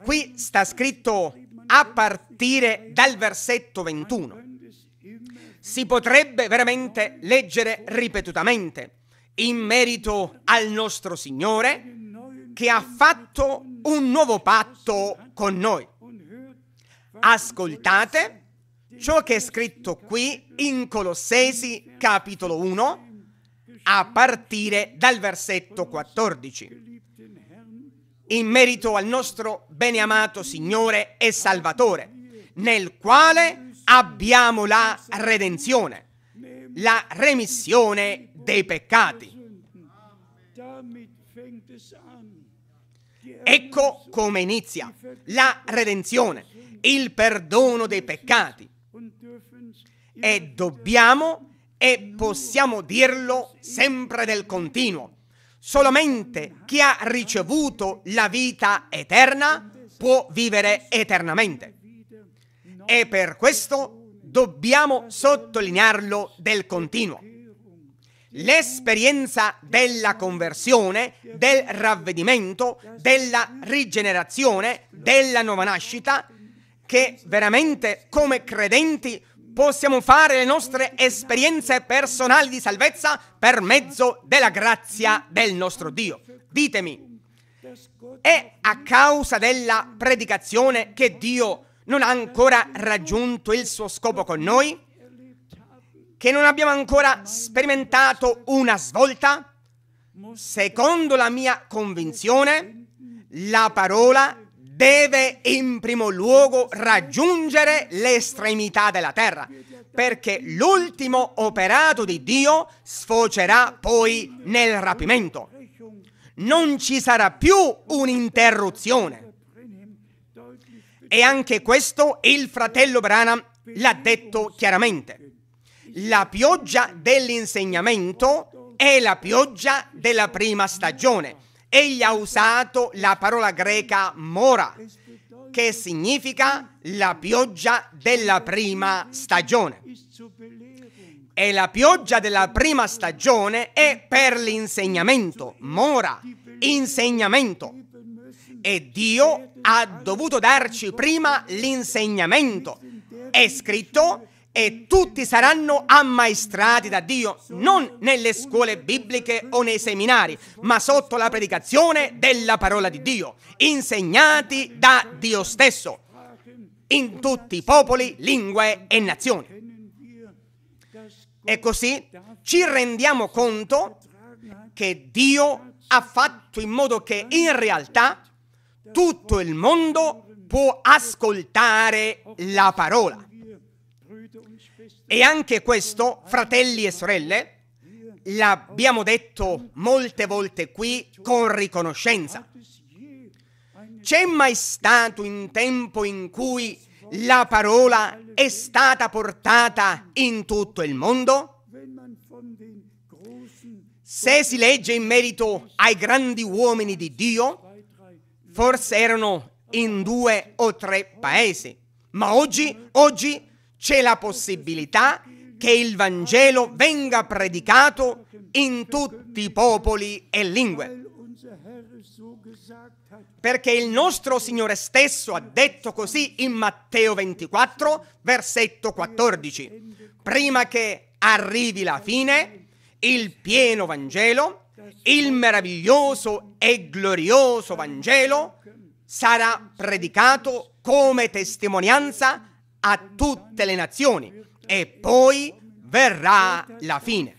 Qui sta scritto a partire dal versetto 21. Si potrebbe veramente leggere ripetutamente in merito al nostro Signore che ha fatto un nuovo patto con noi. Ascoltate ciò che è scritto qui in Colossesi capitolo 1 a partire dal versetto 14. In merito al nostro beneamato Signore e Salvatore, nel quale abbiamo la redenzione, la remissione dei peccati. Ecco come inizia la redenzione, il perdono dei peccati. E dobbiamo e possiamo dirlo sempre del continuo. Solamente chi ha ricevuto la vita eterna può vivere eternamente. E per questo dobbiamo sottolinearlo del continuo. L'esperienza della conversione, del ravvedimento, della rigenerazione, della nuova nascita, che veramente come credenti possiamo fare le nostre esperienze personali di salvezza per mezzo della grazia del nostro Dio. Ditemi, è a causa della predicazione che Dio non ha ancora raggiunto il suo scopo con noi? Che non abbiamo ancora sperimentato una svolta? Secondo la mia convinzione, la parola deve in primo luogo raggiungere l'estremità della terra, perché l'ultimo operato di Dio sfocerà poi nel rapimento. Non ci sarà più un'interruzione. E anche questo il fratello Branham l'ha detto chiaramente. La pioggia dell'insegnamento è la pioggia della prima stagione Egli ha usato la parola greca mora, che significa la pioggia della prima stagione. E la pioggia della prima stagione è per l'insegnamento, mora, insegnamento. E Dio ha dovuto darci prima l'insegnamento. È scritto e tutti saranno ammaestrati da Dio non nelle scuole bibliche o nei seminari, ma sotto la predicazione della parola di Dio, insegnati da Dio stesso, in tutti i popoli, lingue e nazioni. E così ci rendiamo conto che Dio ha fatto in modo che in realtà tutto il mondo può ascoltare la parola e anche questo, fratelli e sorelle, l'abbiamo detto molte volte qui con riconoscenza. C'è mai stato un tempo in cui la parola è stata portata in tutto il mondo? Se si legge in merito ai grandi uomini di Dio, forse erano in due o tre paesi, ma oggi, oggi c'è la possibilità che il Vangelo venga predicato in tutti i popoli e lingue. Perché il nostro Signore stesso ha detto così in Matteo 24, versetto 14. Prima che arrivi la fine, il pieno Vangelo, il meraviglioso e glorioso Vangelo sarà predicato come testimonianza a tutte le nazioni e poi verrà la fine.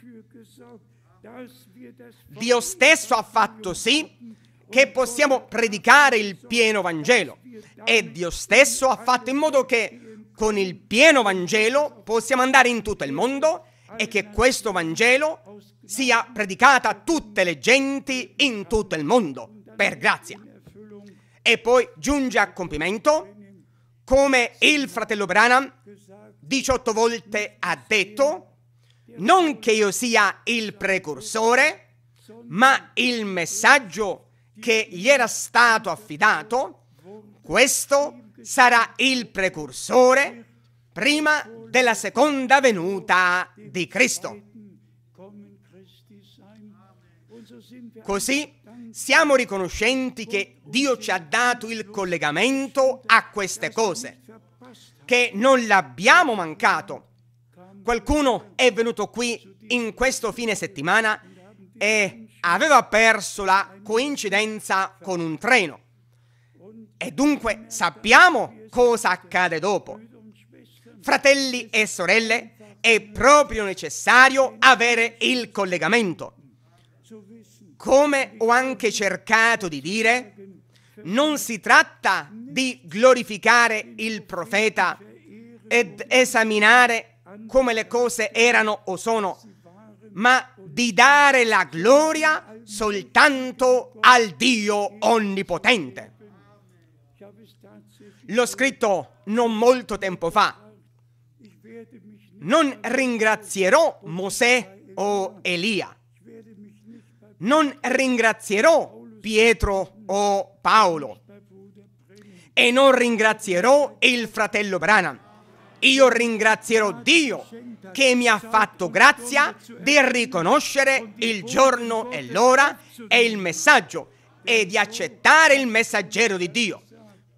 Dio stesso ha fatto sì che possiamo predicare il pieno Vangelo e Dio stesso ha fatto in modo che con il pieno Vangelo possiamo andare in tutto il mondo e che questo Vangelo sia predicato a tutte le genti in tutto il mondo, per grazia. E poi giunge a compimento come il fratello Branham 18 volte ha detto, non che io sia il precursore, ma il messaggio che gli era stato affidato, questo sarà il precursore prima della seconda venuta di Cristo. Così siamo riconoscenti che Dio ci ha dato il collegamento a queste cose, che non l'abbiamo mancato. Qualcuno è venuto qui in questo fine settimana e aveva perso la coincidenza con un treno. E dunque sappiamo cosa accade dopo. Fratelli e sorelle, è proprio necessario avere il collegamento. Come ho anche cercato di dire, non si tratta di glorificare il profeta ed esaminare come le cose erano o sono, ma di dare la gloria soltanto al Dio Onnipotente. L'ho scritto non molto tempo fa. Non ringrazierò Mosè o Elia non ringrazierò Pietro o Paolo e non ringrazierò il fratello Branham. Io ringrazierò Dio che mi ha fatto grazia di riconoscere il giorno e l'ora e il messaggio e di accettare il messaggero di Dio.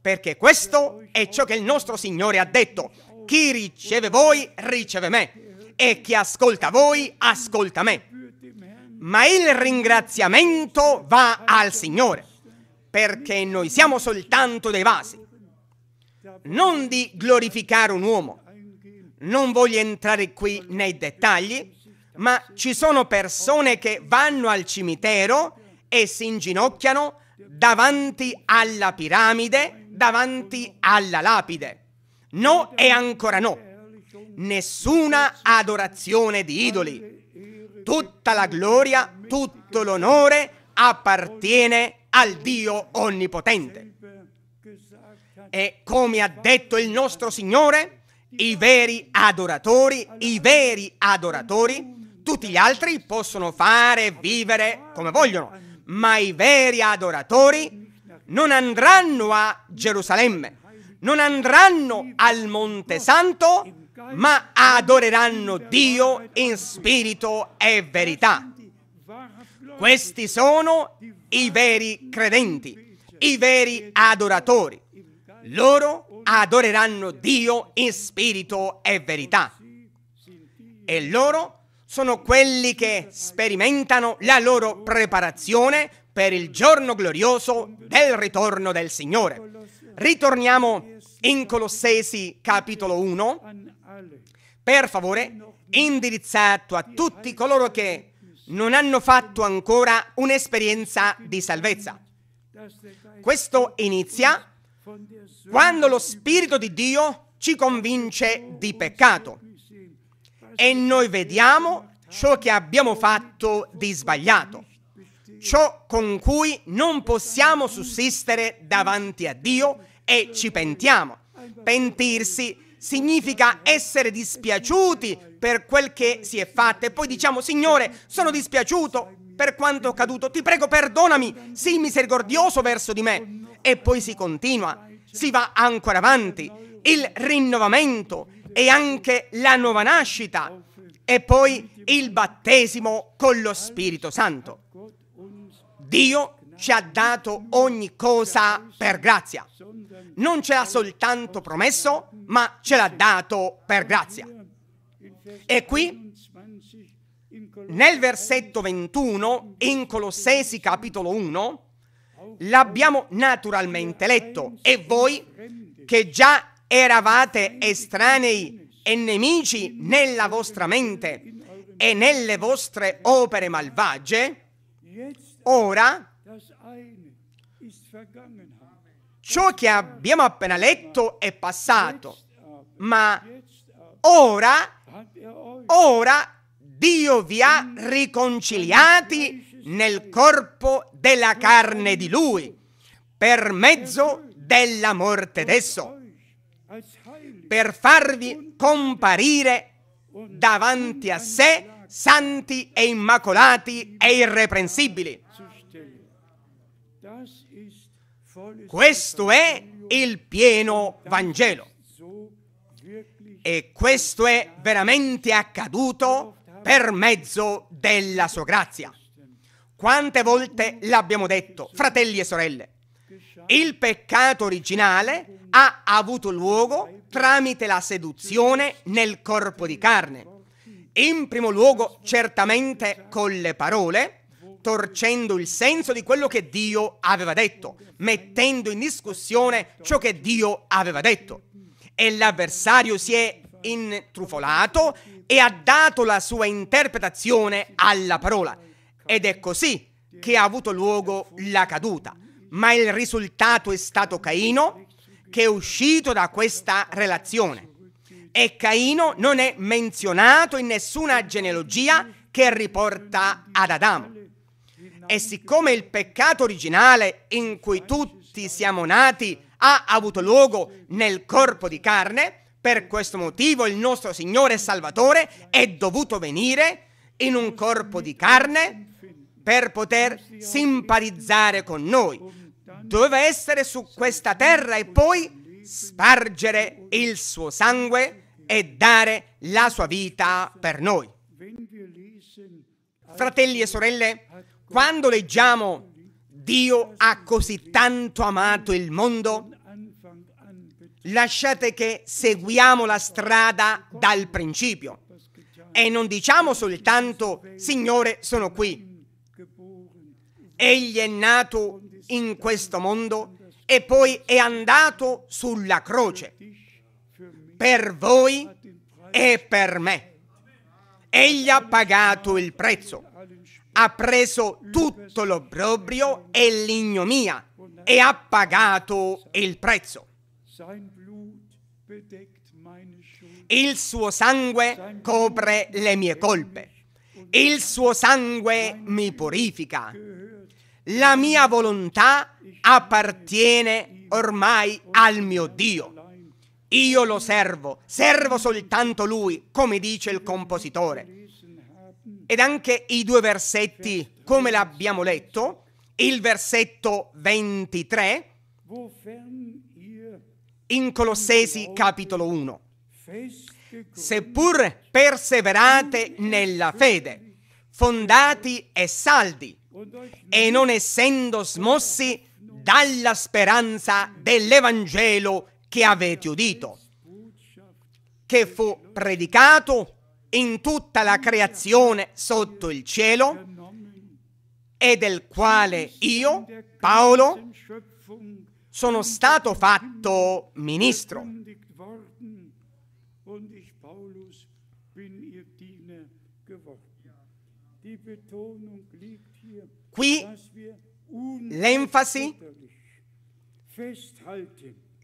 Perché questo è ciò che il nostro Signore ha detto. Chi riceve voi, riceve me. E chi ascolta voi, ascolta me ma il ringraziamento va al Signore, perché noi siamo soltanto dei vasi. Non di glorificare un uomo. Non voglio entrare qui nei dettagli, ma ci sono persone che vanno al cimitero e si inginocchiano davanti alla piramide, davanti alla lapide. No e ancora no. Nessuna adorazione di idoli Tutta la gloria, tutto l'onore appartiene al Dio Onnipotente. E come ha detto il nostro Signore, i veri adoratori, i veri adoratori, tutti gli altri possono fare e vivere come vogliono, ma i veri adoratori non andranno a Gerusalemme, non andranno al Monte Santo, ma adoreranno Dio in spirito e verità. Questi sono i veri credenti, i veri adoratori. Loro adoreranno Dio in spirito e verità. E loro sono quelli che sperimentano la loro preparazione per il giorno glorioso del ritorno del Signore. Ritorniamo in Colossesi capitolo 1 per favore, indirizzato a tutti coloro che non hanno fatto ancora un'esperienza di salvezza. Questo inizia quando lo Spirito di Dio ci convince di peccato e noi vediamo ciò che abbiamo fatto di sbagliato, ciò con cui non possiamo sussistere davanti a Dio e ci pentiamo. Pentirsi significa essere dispiaciuti per quel che si è fatto e poi diciamo Signore sono dispiaciuto per quanto caduto, ti prego perdonami, sii misericordioso verso di me e poi si continua, si va ancora avanti, il rinnovamento e anche la nuova nascita e poi il battesimo con lo Spirito Santo. Dio ci ha dato ogni cosa per grazia. Non ce l'ha soltanto promesso, ma ce l'ha dato per grazia. E qui, nel versetto 21, in Colossesi capitolo 1, l'abbiamo naturalmente letto e voi che già eravate estranei e nemici nella vostra mente e nelle vostre opere malvagie, ora Ciò che abbiamo appena letto è passato, ma ora, ora Dio vi ha riconciliati nel corpo della carne di Lui, per mezzo della morte d'esso, per farvi comparire davanti a sé santi e immacolati e irreprensibili Questo è il pieno Vangelo. E questo è veramente accaduto per mezzo della sua grazia. Quante volte l'abbiamo detto, fratelli e sorelle, il peccato originale ha avuto luogo tramite la seduzione nel corpo di carne. In primo luogo, certamente con le parole, torcendo il senso di quello che Dio aveva detto, mettendo in discussione ciò che Dio aveva detto. E l'avversario si è intrufolato e ha dato la sua interpretazione alla parola. Ed è così che ha avuto luogo la caduta. Ma il risultato è stato Caino che è uscito da questa relazione. E Caino non è menzionato in nessuna genealogia che riporta ad Adamo. E siccome il peccato originale in cui tutti siamo nati ha avuto luogo nel corpo di carne, per questo motivo il nostro Signore e Salvatore è dovuto venire in un corpo di carne per poter simpatizzare con noi. Doveva essere su questa terra e poi spargere il suo sangue e dare la sua vita per noi. Fratelli e sorelle, quando leggiamo Dio ha così tanto amato il mondo, lasciate che seguiamo la strada dal principio e non diciamo soltanto Signore sono qui. Egli è nato in questo mondo e poi è andato sulla croce per voi e per me. Egli ha pagato il prezzo ha preso tutto l'obbrobrio e l'ignominia e ha pagato il prezzo. Il suo sangue copre le mie colpe. Il suo sangue mi purifica. La mia volontà appartiene ormai al mio Dio. Io lo servo, servo soltanto Lui, come dice il compositore. Ed anche i due versetti, come l'abbiamo letto, il versetto 23 in Colossesi capitolo 1. Seppur perseverate nella fede, fondati e saldi, e non essendo smossi dalla speranza dell'Evangelo che avete udito, che fu predicato in tutta la creazione sotto il cielo e del quale io, Paolo, sono stato fatto ministro. Qui l'enfasi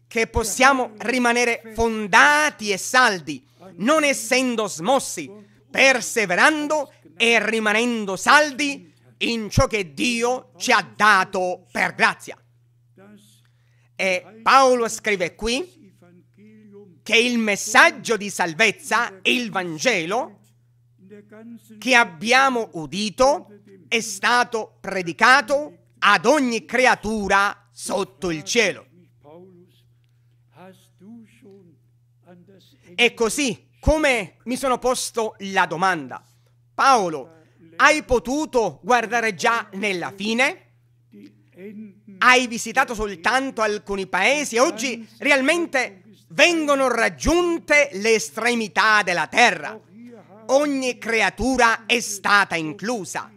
che possiamo rimanere fondati e saldi non essendo smossi, perseverando e rimanendo saldi in ciò che Dio ci ha dato per grazia. E Paolo scrive qui che il messaggio di salvezza, il Vangelo, che abbiamo udito, è stato predicato ad ogni creatura sotto il cielo. E così come mi sono posto la domanda, Paolo, hai potuto guardare già nella fine? Hai visitato soltanto alcuni paesi e oggi realmente vengono raggiunte le estremità della terra. Ogni creatura è stata inclusa.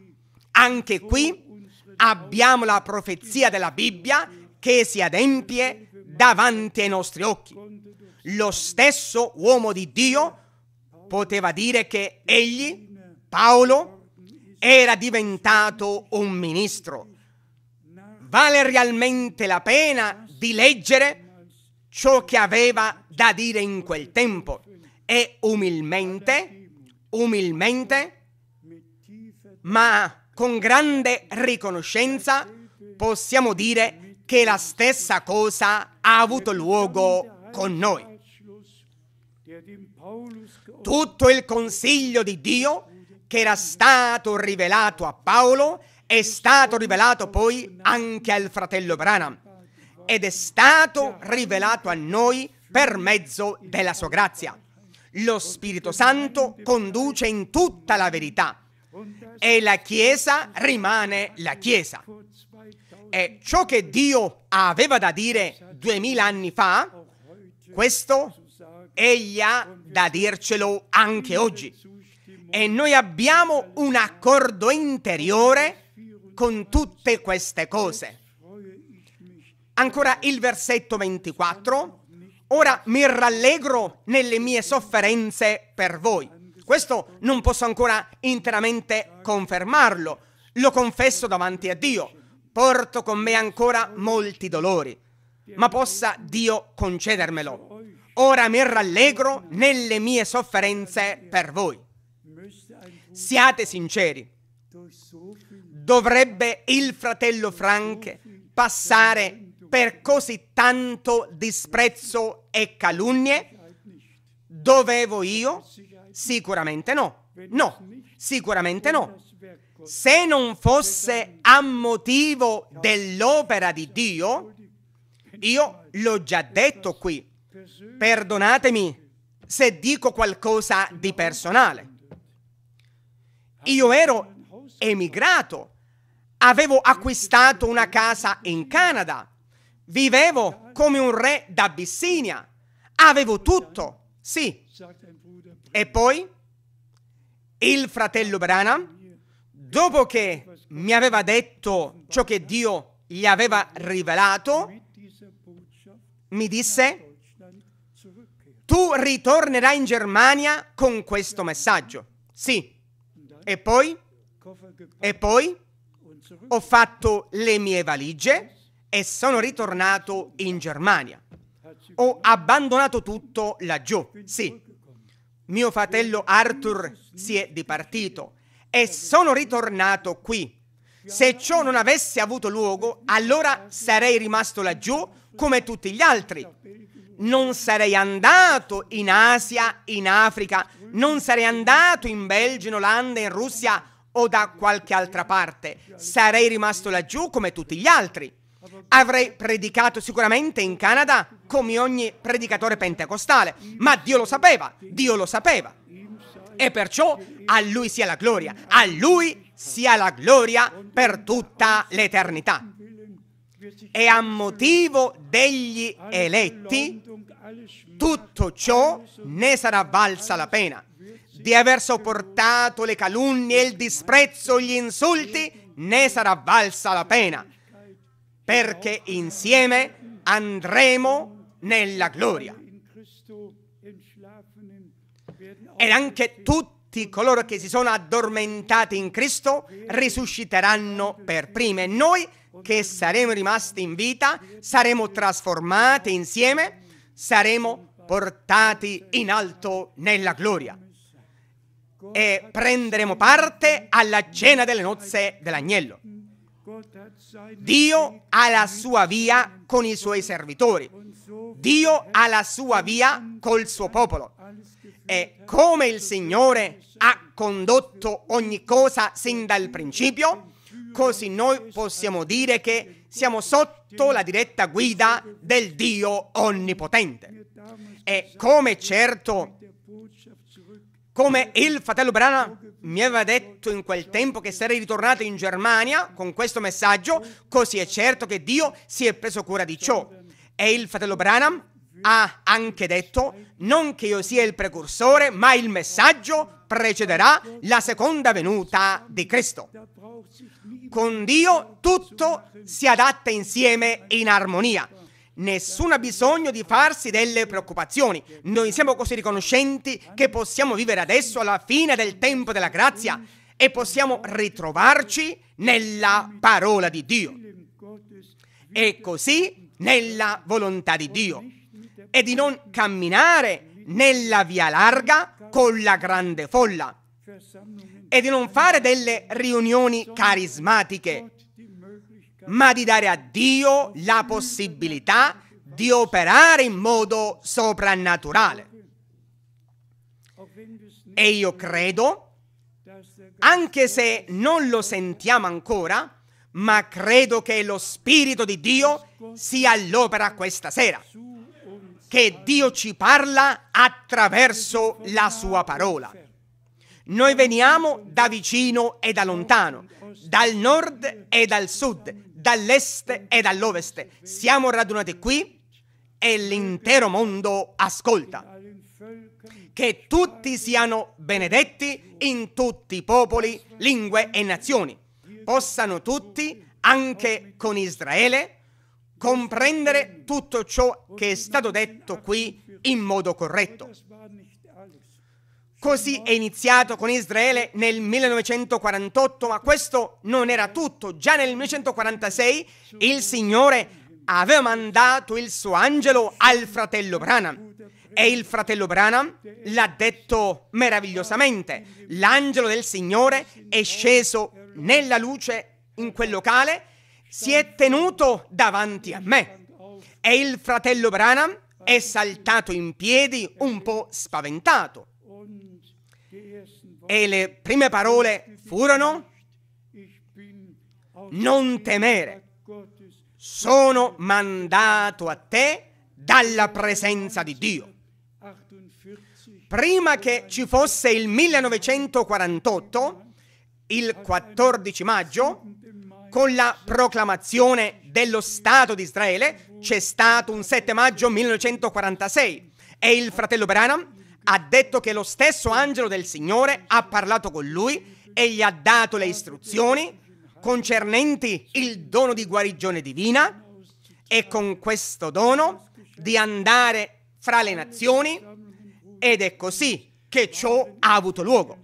Anche qui abbiamo la profezia della Bibbia che si adempie davanti ai nostri occhi lo stesso uomo di Dio poteva dire che egli, Paolo, era diventato un ministro. Vale realmente la pena di leggere ciò che aveva da dire in quel tempo e umilmente, umilmente, ma con grande riconoscenza possiamo dire che la stessa cosa ha avuto luogo con noi. Tutto il consiglio di Dio che era stato rivelato a Paolo è stato rivelato poi anche al fratello Branham ed è stato rivelato a noi per mezzo della sua grazia. Lo Spirito Santo conduce in tutta la verità e la Chiesa rimane la Chiesa. E ciò che Dio aveva da dire duemila anni fa, questo Egli ha da dircelo anche oggi. E noi abbiamo un accordo interiore con tutte queste cose. Ancora il versetto 24. Ora mi rallegro nelle mie sofferenze per voi. Questo non posso ancora interamente confermarlo. Lo confesso davanti a Dio. Porto con me ancora molti dolori. Ma possa Dio concedermelo Ora mi rallegro nelle mie sofferenze per voi. Siate sinceri. Dovrebbe il fratello Frank passare per così tanto disprezzo e calunnie? Dovevo io? Sicuramente no. No, sicuramente no. Se non fosse a motivo dell'opera di Dio, io l'ho già detto qui, Perdonatemi se dico qualcosa di personale. Io ero emigrato, avevo acquistato una casa in Canada, vivevo come un re d'Abissinia, avevo tutto, sì. E poi il fratello Branham, dopo che mi aveva detto ciò che Dio gli aveva rivelato, mi disse tu ritornerai in Germania con questo messaggio. Sì. E poi? E poi? Ho fatto le mie valigie e sono ritornato in Germania. Ho abbandonato tutto laggiù. Sì. Mio fratello Arthur si è dipartito e sono ritornato qui. Se ciò non avesse avuto luogo, allora sarei rimasto laggiù come tutti gli altri non sarei andato in Asia, in Africa, non sarei andato in Belgio, in Olanda, in Russia o da qualche altra parte. Sarei rimasto laggiù come tutti gli altri. Avrei predicato sicuramente in Canada come ogni predicatore pentecostale, ma Dio lo sapeva, Dio lo sapeva. E perciò a Lui sia la gloria, a Lui sia la gloria per tutta l'eternità e a motivo degli eletti, tutto ciò ne sarà valsa la pena. Di aver sopportato le calunnie, il disprezzo, gli insulti, ne sarà valsa la pena. Perché insieme andremo nella gloria. Ed anche tutti coloro che si sono addormentati in Cristo risusciteranno per prime. Noi che saremo rimasti in vita, saremo trasformati insieme, saremo portati in alto nella gloria e prenderemo parte alla cena delle nozze dell'agnello. Dio ha la sua via con i suoi servitori. Dio ha la sua via col suo popolo. E come il Signore ha condotto ogni cosa sin dal principio, Così noi possiamo dire che siamo sotto la diretta guida del Dio Onnipotente. E come certo, come il fratello Brana mi aveva detto in quel tempo che sarei ritornato in Germania con questo messaggio, così è certo che Dio si è preso cura di ciò. E il fratello Branham ha anche detto non che io sia il precursore, ma il messaggio precederà la seconda venuta di Cristo. Con Dio tutto si adatta insieme in armonia. Nessuno ha bisogno di farsi delle preoccupazioni. Noi siamo così riconoscenti che possiamo vivere adesso alla fine del tempo della grazia e possiamo ritrovarci nella parola di Dio. E così nella volontà di Dio. E di non camminare nella via larga con la grande folla e di non fare delle riunioni carismatiche, ma di dare a Dio la possibilità di operare in modo soprannaturale. E io credo, anche se non lo sentiamo ancora, ma credo che lo Spirito di Dio sia all'opera questa sera che Dio ci parla attraverso la sua parola. Noi veniamo da vicino e da lontano, dal nord e dal sud, dall'est e dall'ovest. Siamo radunati qui e l'intero mondo ascolta. Che tutti siano benedetti in tutti i popoli, lingue e nazioni. Possano tutti, anche con Israele, comprendere tutto ciò che è stato detto qui in modo corretto. Così è iniziato con Israele nel 1948, ma questo non era tutto. Già nel 1946 il Signore aveva mandato il suo angelo al fratello Branham. E il fratello Branham l'ha detto meravigliosamente. L'angelo del Signore è sceso nella luce in quel locale si è tenuto davanti a me e il fratello Branham è saltato in piedi un po' spaventato. E le prime parole furono non temere, sono mandato a te dalla presenza di Dio. Prima che ci fosse il 1948, il 14 maggio, con la proclamazione dello Stato di Israele c'è stato un 7 maggio 1946 e il fratello Branham ha detto che lo stesso angelo del Signore ha parlato con lui e gli ha dato le istruzioni concernenti il dono di guarigione divina e con questo dono di andare fra le nazioni ed è così che ciò ha avuto luogo.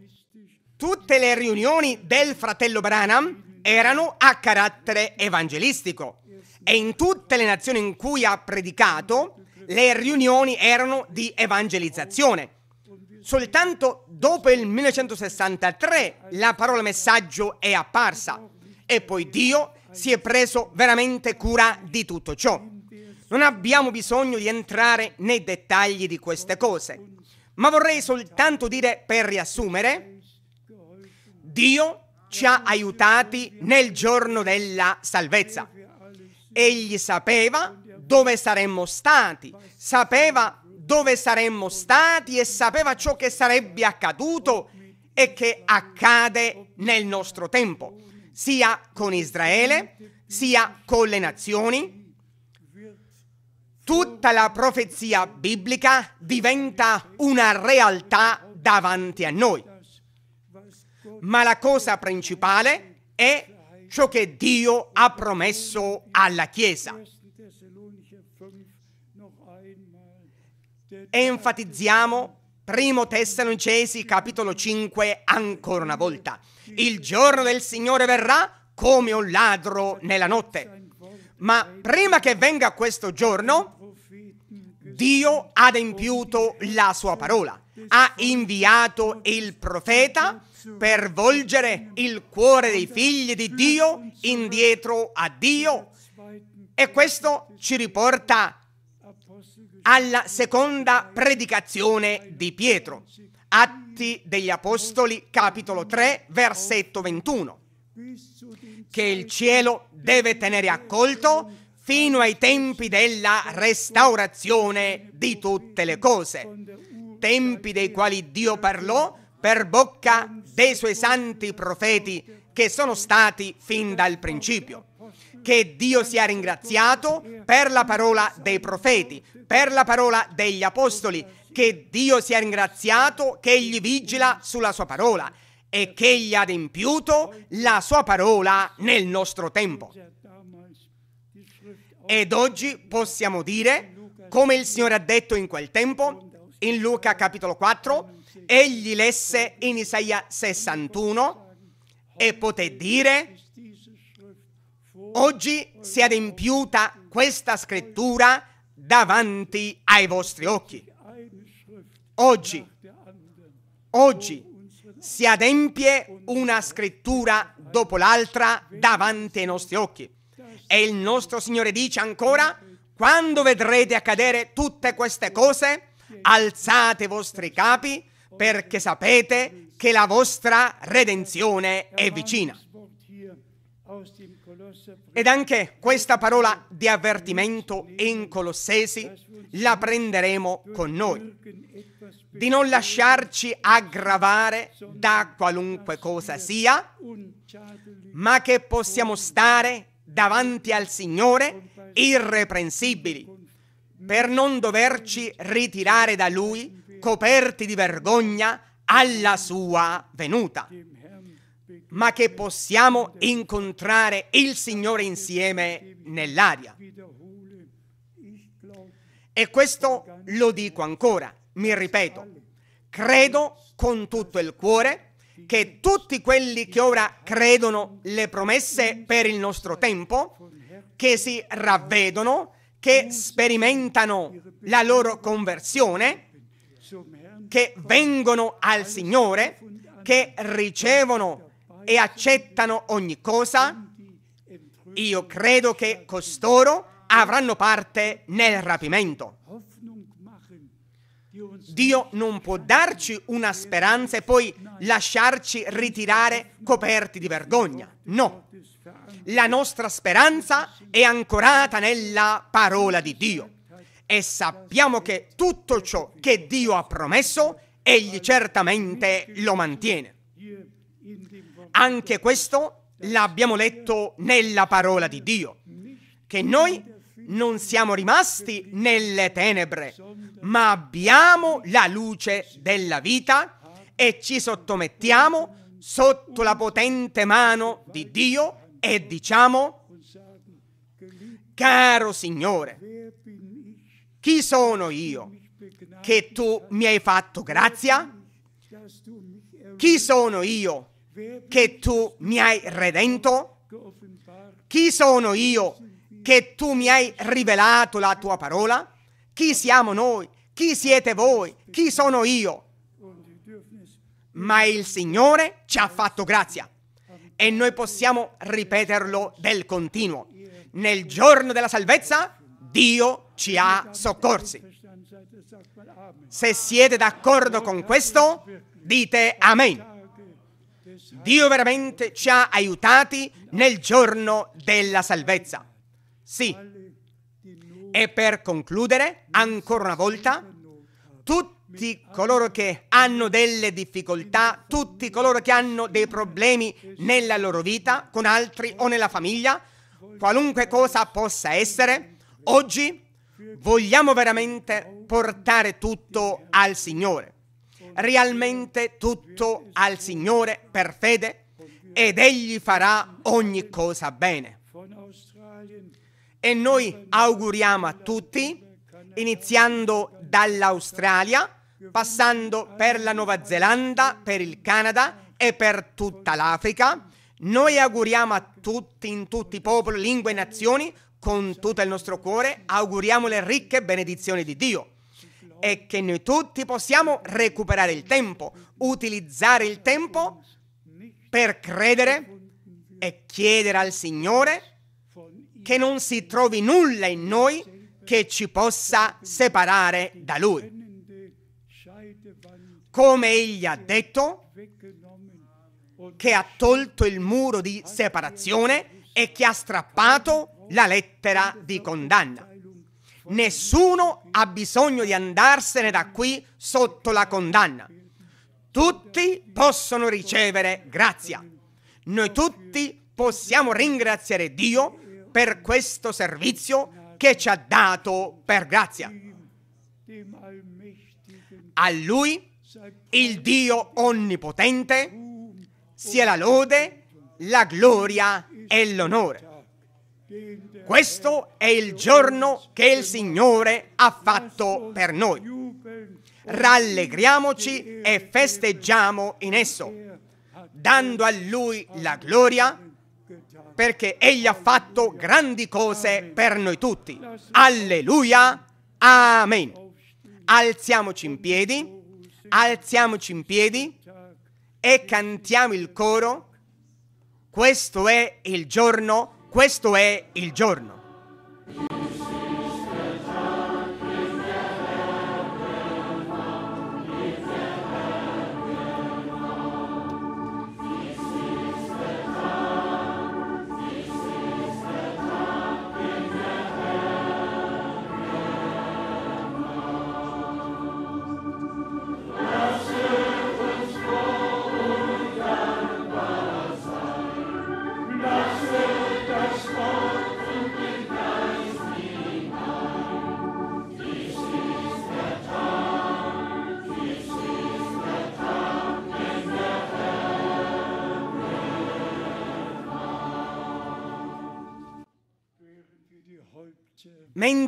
Tutte le riunioni del fratello Branham erano a carattere evangelistico e in tutte le nazioni in cui ha predicato le riunioni erano di evangelizzazione. Soltanto dopo il 1963 la parola messaggio è apparsa e poi Dio si è preso veramente cura di tutto ciò. Non abbiamo bisogno di entrare nei dettagli di queste cose, ma vorrei soltanto dire per riassumere, Dio ci ha aiutati nel giorno della salvezza. Egli sapeva dove saremmo stati, sapeva dove saremmo stati e sapeva ciò che sarebbe accaduto e che accade nel nostro tempo, sia con Israele, sia con le nazioni. Tutta la profezia biblica diventa una realtà davanti a noi ma la cosa principale è ciò che Dio ha promesso alla Chiesa. Enfatizziamo Primo Tessalonicesi capitolo 5 ancora una volta. Il giorno del Signore verrà come un ladro nella notte. Ma prima che venga questo giorno, Dio ha adempiuto la sua parola. Ha inviato il profeta per volgere il cuore dei figli di Dio indietro a Dio. E questo ci riporta alla seconda predicazione di Pietro, Atti degli Apostoli, capitolo 3, versetto 21, che il cielo deve tenere accolto fino ai tempi della restaurazione di tutte le cose, tempi dei quali Dio parlò per bocca dei suoi santi profeti che sono stati fin dal principio. Che Dio sia ringraziato per la parola dei profeti, per la parola degli apostoli, che Dio sia ringraziato che egli vigila sulla sua parola e che egli ha adempiuto la sua parola nel nostro tempo. Ed oggi possiamo dire, come il Signore ha detto in quel tempo, in Luca capitolo 4, Egli lesse in Isaia 61 e poté dire, oggi si è adempiuta questa scrittura davanti ai vostri occhi. Oggi, oggi si adempie una scrittura dopo l'altra davanti ai nostri occhi. E il nostro Signore dice ancora, quando vedrete accadere tutte queste cose, alzate i vostri capi perché sapete che la vostra redenzione è vicina. Ed anche questa parola di avvertimento in Colossesi la prenderemo con noi, di non lasciarci aggravare da qualunque cosa sia, ma che possiamo stare davanti al Signore irreprensibili, per non doverci ritirare da Lui coperti di vergogna alla sua venuta, ma che possiamo incontrare il Signore insieme nell'aria. E questo lo dico ancora, mi ripeto, credo con tutto il cuore che tutti quelli che ora credono le promesse per il nostro tempo, che si ravvedono, che sperimentano la loro conversione, che vengono al Signore, che ricevono e accettano ogni cosa, io credo che costoro avranno parte nel rapimento. Dio non può darci una speranza e poi lasciarci ritirare coperti di vergogna. No, la nostra speranza è ancorata nella parola di Dio e sappiamo che tutto ciò che Dio ha promesso, Egli certamente lo mantiene. Anche questo l'abbiamo letto nella parola di Dio, che noi non siamo rimasti nelle tenebre, ma abbiamo la luce della vita e ci sottomettiamo sotto la potente mano di Dio e diciamo, caro Signore, chi sono io che tu mi hai fatto grazia? Chi sono io che tu mi hai redento? Chi sono io che tu mi hai rivelato la tua parola? Chi siamo noi? Chi siete voi? Chi sono io? Ma il Signore ci ha fatto grazia e noi possiamo ripeterlo del continuo. Nel giorno della salvezza Dio ci ha soccorsi. Se siete d'accordo con questo, dite Amen. Dio veramente ci ha aiutati nel giorno della salvezza. Sì. E per concludere, ancora una volta, tutti coloro che hanno delle difficoltà, tutti coloro che hanno dei problemi nella loro vita, con altri o nella famiglia, qualunque cosa possa essere, Oggi vogliamo veramente portare tutto al Signore, realmente tutto al Signore per fede ed Egli farà ogni cosa bene. E noi auguriamo a tutti, iniziando dall'Australia, passando per la Nuova Zelanda, per il Canada e per tutta l'Africa, noi auguriamo a tutti, in tutti i popoli, lingue e nazioni, con tutto il nostro cuore auguriamo le ricche benedizioni di Dio e che noi tutti possiamo recuperare il tempo, utilizzare il tempo per credere e chiedere al Signore che non si trovi nulla in noi che ci possa separare da Lui. Come egli ha detto, che ha tolto il muro di separazione e che ha strappato la lettera di condanna. Nessuno ha bisogno di andarsene da qui sotto la condanna. Tutti possono ricevere grazia. Noi tutti possiamo ringraziare Dio per questo servizio che ci ha dato per grazia. A Lui, il Dio Onnipotente, sia la lode, la gloria e l'onore. Questo è il giorno che il Signore ha fatto per noi. Rallegriamoci e festeggiamo in esso, dando a Lui la gloria perché Egli ha fatto grandi cose per noi tutti. Alleluia, amen. Alziamoci in piedi, alziamoci in piedi e cantiamo il coro. Questo è il giorno questo è il giorno.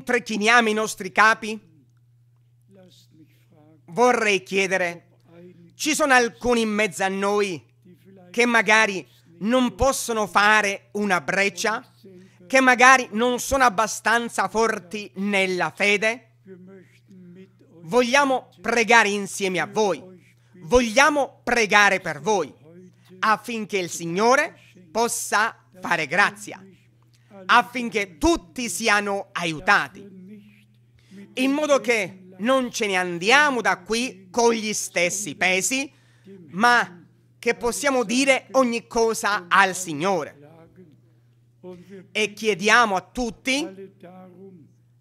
mentre chiniamo i nostri capi? Vorrei chiedere, ci sono alcuni in mezzo a noi che magari non possono fare una breccia? Che magari non sono abbastanza forti nella fede? Vogliamo pregare insieme a voi. Vogliamo pregare per voi affinché il Signore possa fare grazia affinché tutti siano aiutati, in modo che non ce ne andiamo da qui con gli stessi pesi, ma che possiamo dire ogni cosa al Signore. E chiediamo a tutti,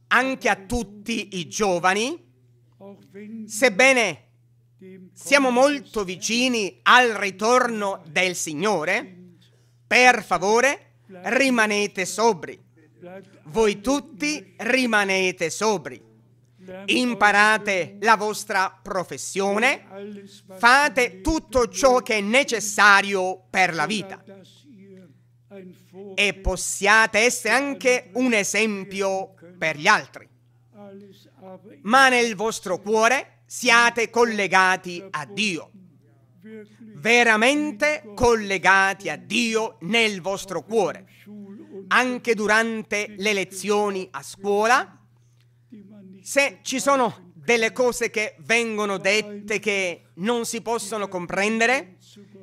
anche a tutti i giovani, sebbene siamo molto vicini al ritorno del Signore, per favore rimanete sobri. Voi tutti rimanete sobri. Imparate la vostra professione, fate tutto ciò che è necessario per la vita e possiate essere anche un esempio per gli altri. Ma nel vostro cuore siate collegati a Dio veramente collegati a Dio nel vostro cuore, anche durante le lezioni a scuola, se ci sono delle cose che vengono dette che non si possono comprendere,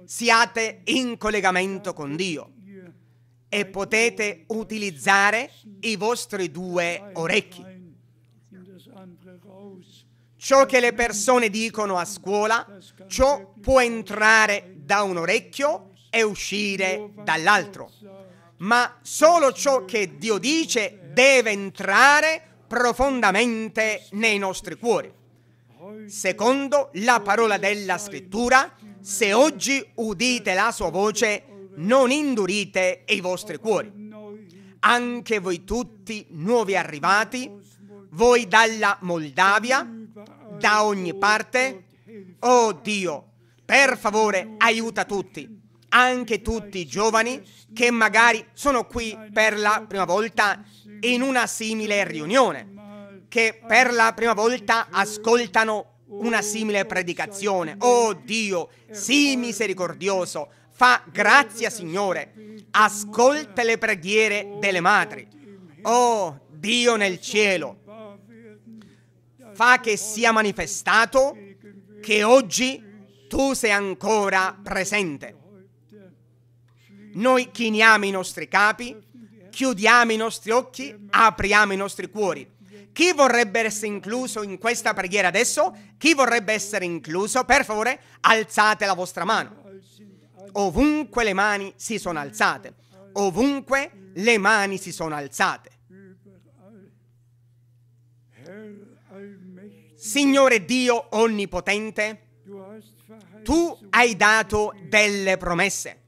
siate in collegamento con Dio e potete utilizzare i vostri due orecchi ciò che le persone dicono a scuola, ciò può entrare da un orecchio e uscire dall'altro. Ma solo ciò che Dio dice deve entrare profondamente nei nostri cuori. Secondo la parola della scrittura, se oggi udite la sua voce, non indurite i vostri cuori. Anche voi tutti nuovi arrivati, voi dalla Moldavia, da ogni parte? Oh Dio, per favore aiuta tutti, anche tutti i giovani che magari sono qui per la prima volta in una simile riunione, che per la prima volta ascoltano una simile predicazione. Oh Dio, sii misericordioso, fa grazia Signore, ascolta le preghiere delle madri. Oh Dio nel cielo, fa che sia manifestato che oggi tu sei ancora presente. Noi chiniamo i nostri capi, chiudiamo i nostri occhi, apriamo i nostri cuori. Chi vorrebbe essere incluso in questa preghiera adesso? Chi vorrebbe essere incluso? Per favore, alzate la vostra mano. Ovunque le mani si sono alzate. Ovunque le mani si sono alzate. Signore Dio Onnipotente, tu hai dato delle promesse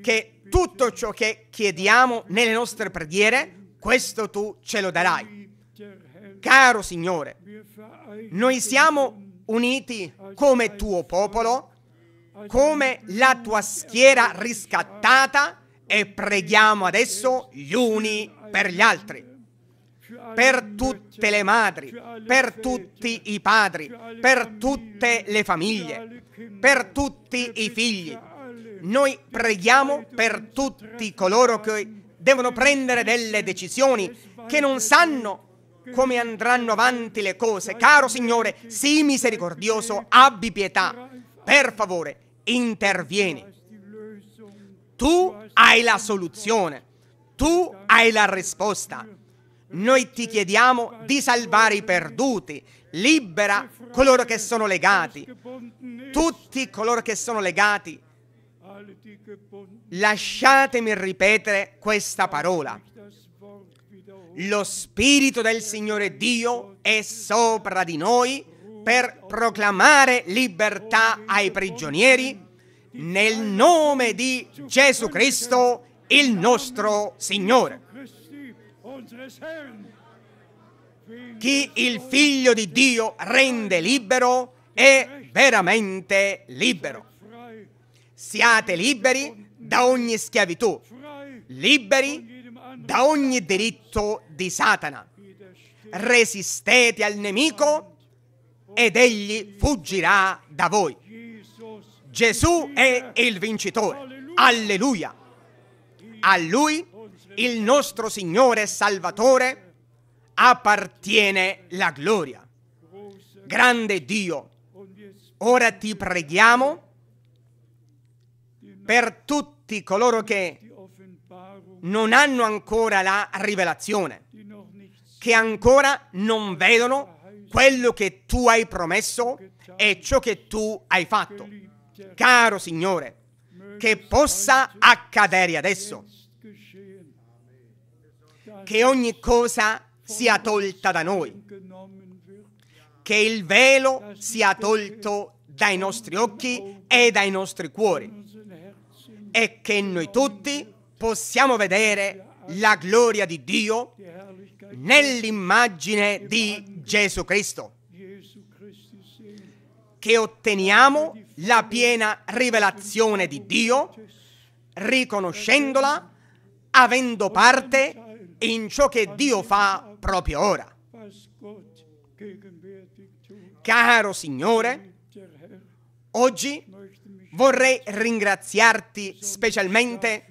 che tutto ciò che chiediamo nelle nostre preghiere, questo tu ce lo darai. Caro Signore, noi siamo uniti come tuo popolo, come la tua schiera riscattata e preghiamo adesso gli uni per gli altri per tutte le madri, per tutti i padri, per tutte le famiglie, per tutti i figli. Noi preghiamo per tutti coloro che devono prendere delle decisioni, che non sanno come andranno avanti le cose. Caro Signore, sii misericordioso, abbi pietà. Per favore, intervieni. Tu hai la soluzione, tu hai la risposta. Noi ti chiediamo di salvare i perduti, libera coloro che sono legati, tutti coloro che sono legati. Lasciatemi ripetere questa parola. Lo Spirito del Signore Dio è sopra di noi per proclamare libertà ai prigionieri nel nome di Gesù Cristo, il nostro Signore. Chi il figlio di Dio rende libero è veramente libero. Siate liberi da ogni schiavitù, liberi da ogni diritto di Satana. Resistete al nemico ed egli fuggirà da voi. Gesù è il vincitore. Alleluia. A lui il nostro Signore Salvatore, appartiene la gloria. Grande Dio, ora ti preghiamo per tutti coloro che non hanno ancora la rivelazione, che ancora non vedono quello che tu hai promesso e ciò che tu hai fatto. Caro Signore, che possa accadere adesso che ogni cosa sia tolta da noi, che il velo sia tolto dai nostri occhi e dai nostri cuori e che noi tutti possiamo vedere la gloria di Dio nell'immagine di Gesù Cristo, che otteniamo la piena rivelazione di Dio riconoscendola, avendo parte in ciò che Dio fa proprio ora. Caro Signore, oggi vorrei ringraziarti specialmente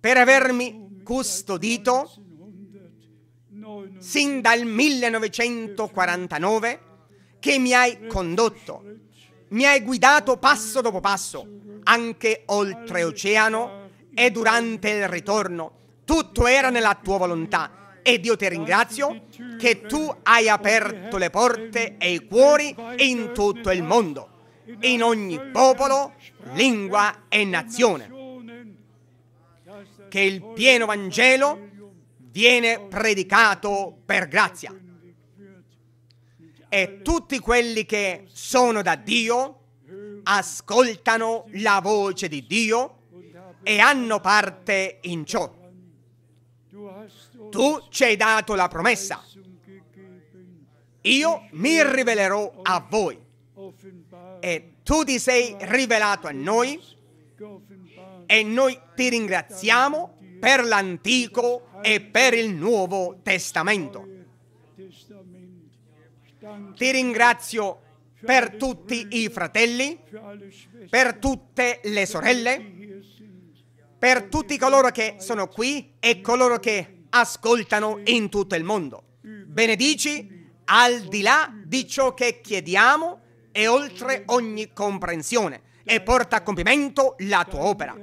per avermi custodito sin dal 1949 che mi hai condotto, mi hai guidato passo dopo passo, anche oltreoceano e durante il ritorno tutto era nella tua volontà. E Dio ti ringrazio che tu hai aperto le porte e i cuori in tutto il mondo, in ogni popolo, lingua e nazione. Che il pieno Vangelo viene predicato per grazia. E tutti quelli che sono da Dio ascoltano la voce di Dio e hanno parte in ciò tu ci hai dato la promessa. Io mi rivelerò a voi. E tu ti sei rivelato a noi e noi ti ringraziamo per l'Antico e per il Nuovo Testamento. Ti ringrazio per tutti i fratelli, per tutte le sorelle, per tutti coloro che sono qui e coloro che ascoltano in tutto il mondo. Benedici al di là di ciò che chiediamo e oltre ogni comprensione e porta a compimento la tua opera,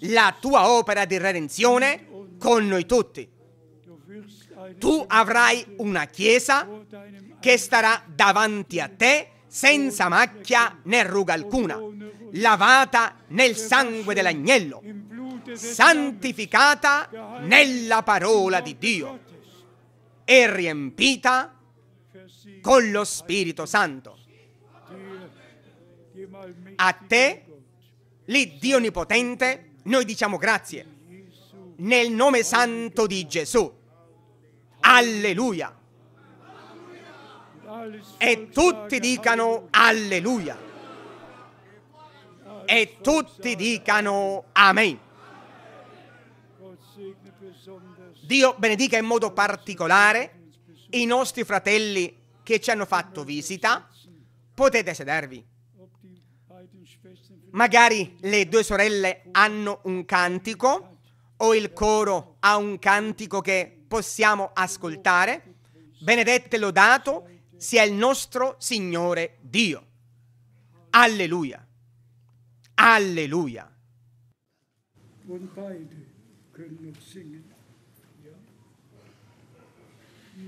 la tua opera di redenzione con noi tutti. Tu avrai una chiesa che starà davanti a te senza macchia né ruga alcuna, lavata nel sangue dell'agnello, santificata nella parola di Dio e riempita con lo Spirito Santo. A te, l'Iddio Onnipotente, noi diciamo grazie. Nel nome santo di Gesù. Alleluia. E tutti dicano alleluia. E tutti dicano amen. Dio benedica in modo particolare i nostri fratelli che ci hanno fatto visita. Potete sedervi. Magari le due sorelle hanno un cantico o il coro ha un cantico che possiamo ascoltare. Benedetto e lodato sia il nostro Signore Dio. Alleluia. Alleluia. Und beide können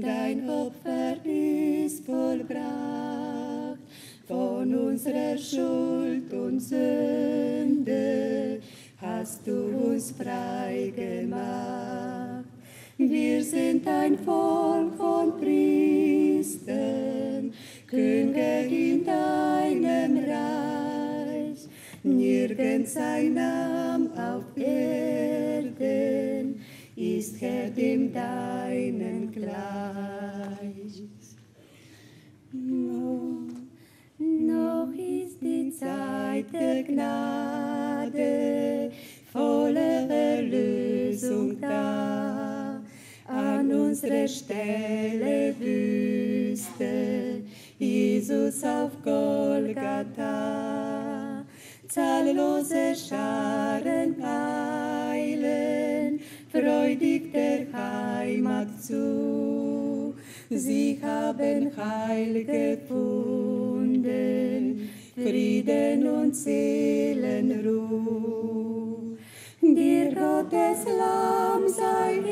Dein Opfer ist vollbracht von unserer Schuld und Sünde hast du uns frei gemacht. Wir sind ein Volk von Priestern, Könige in deinem Reich. Nirgends ein Name auf Erden ist er dem deinen gleich. Nun, noch ist die Zeit der Gnade, voller Erlösung da. An unsere Stelle wüsste Jesus auf Golgatha zahllose Scharen an freudig der Heimat zu. Sie haben Heil gefunden, Frieden und Seelenruh. Dir Gottes Lamm sei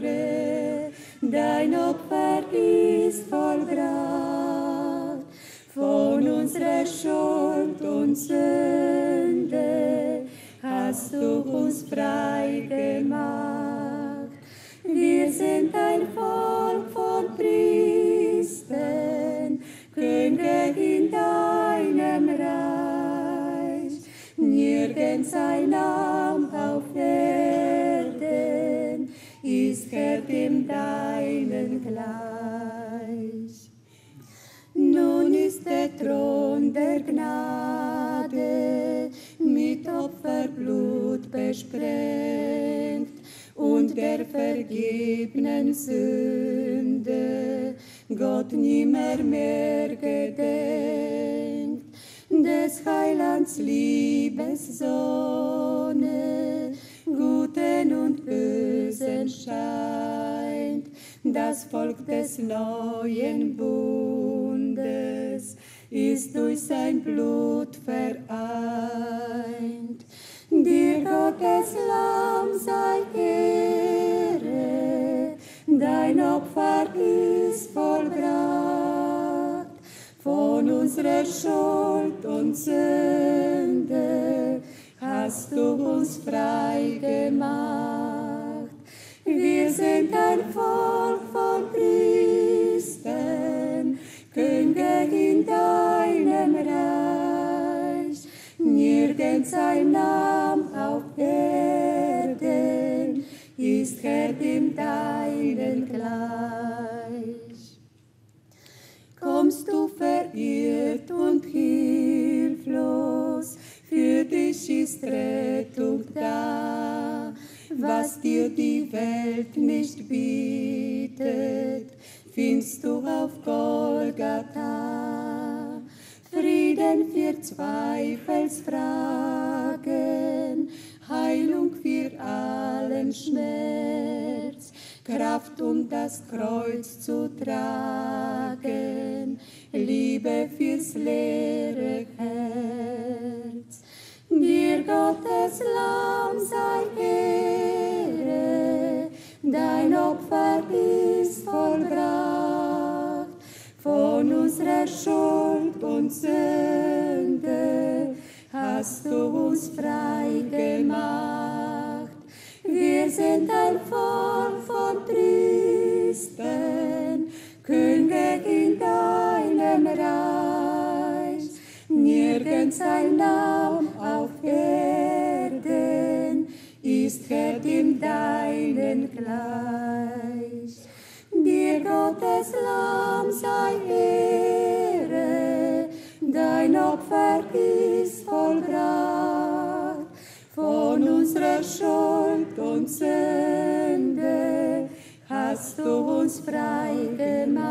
Ehre, dein Opfer ist vollbracht. Von unserer Schuld und Sünden hast du uns frei gemacht. Wir sind ein Volk von Priestern, Könige in deinem Reich. Nirgends ein Name auf Erden ist er dem deinen gleich. Nun ist der Thron der Gnade mit Opferblut besprengt und der vergebenen Sünde Gott nimmer mehr gedenkt. Des Heilands liebes Sonne, Guten und Bösen scheint, das Volk des neuen Bundes ist durch sein Blut vereint. Dir Gottes Lamm sei Ehre, dein Opfer ist vollbracht. Von unserer Schuld und Sünde hast du uns frei gemacht. Wir sind ein Volk von Priestern Könige in deinem Reich, nirgends ein Name auf Erden ist Herr dem deinen gleich. Kommst du verirrt und hilflos, für dich ist Rettung da, was dir die Welt nicht bietet findest du auf Golgatha. Frieden für Zweifelsfragen, Heilung für allen Schmerz, Kraft, um das Kreuz zu tragen, Liebe fürs leere Herz. Dir Gottes Lamm sei Ehre, dein Opfer ist unsere Schuld und Sünde hast du uns frei gemacht. Wir sind ein Volk von Priestern, König in deinem Reich. Nirgends ein Name auf Erden ist Gott in deinen Kleid. Gottes Lamm, sei Ehre, dein Opfer ist vollbracht. Von unserer Schuld und Sünde hast du uns frei gemacht.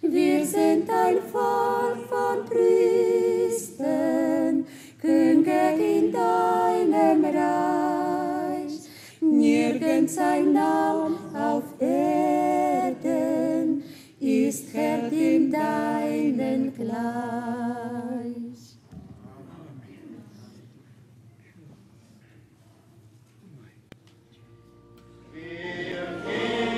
Wir sind ein Volk von Priestern, Könige in deinem Reich gekrönt sein Name auf Erden, ist Herr dem Deinen gleich. Wir gehen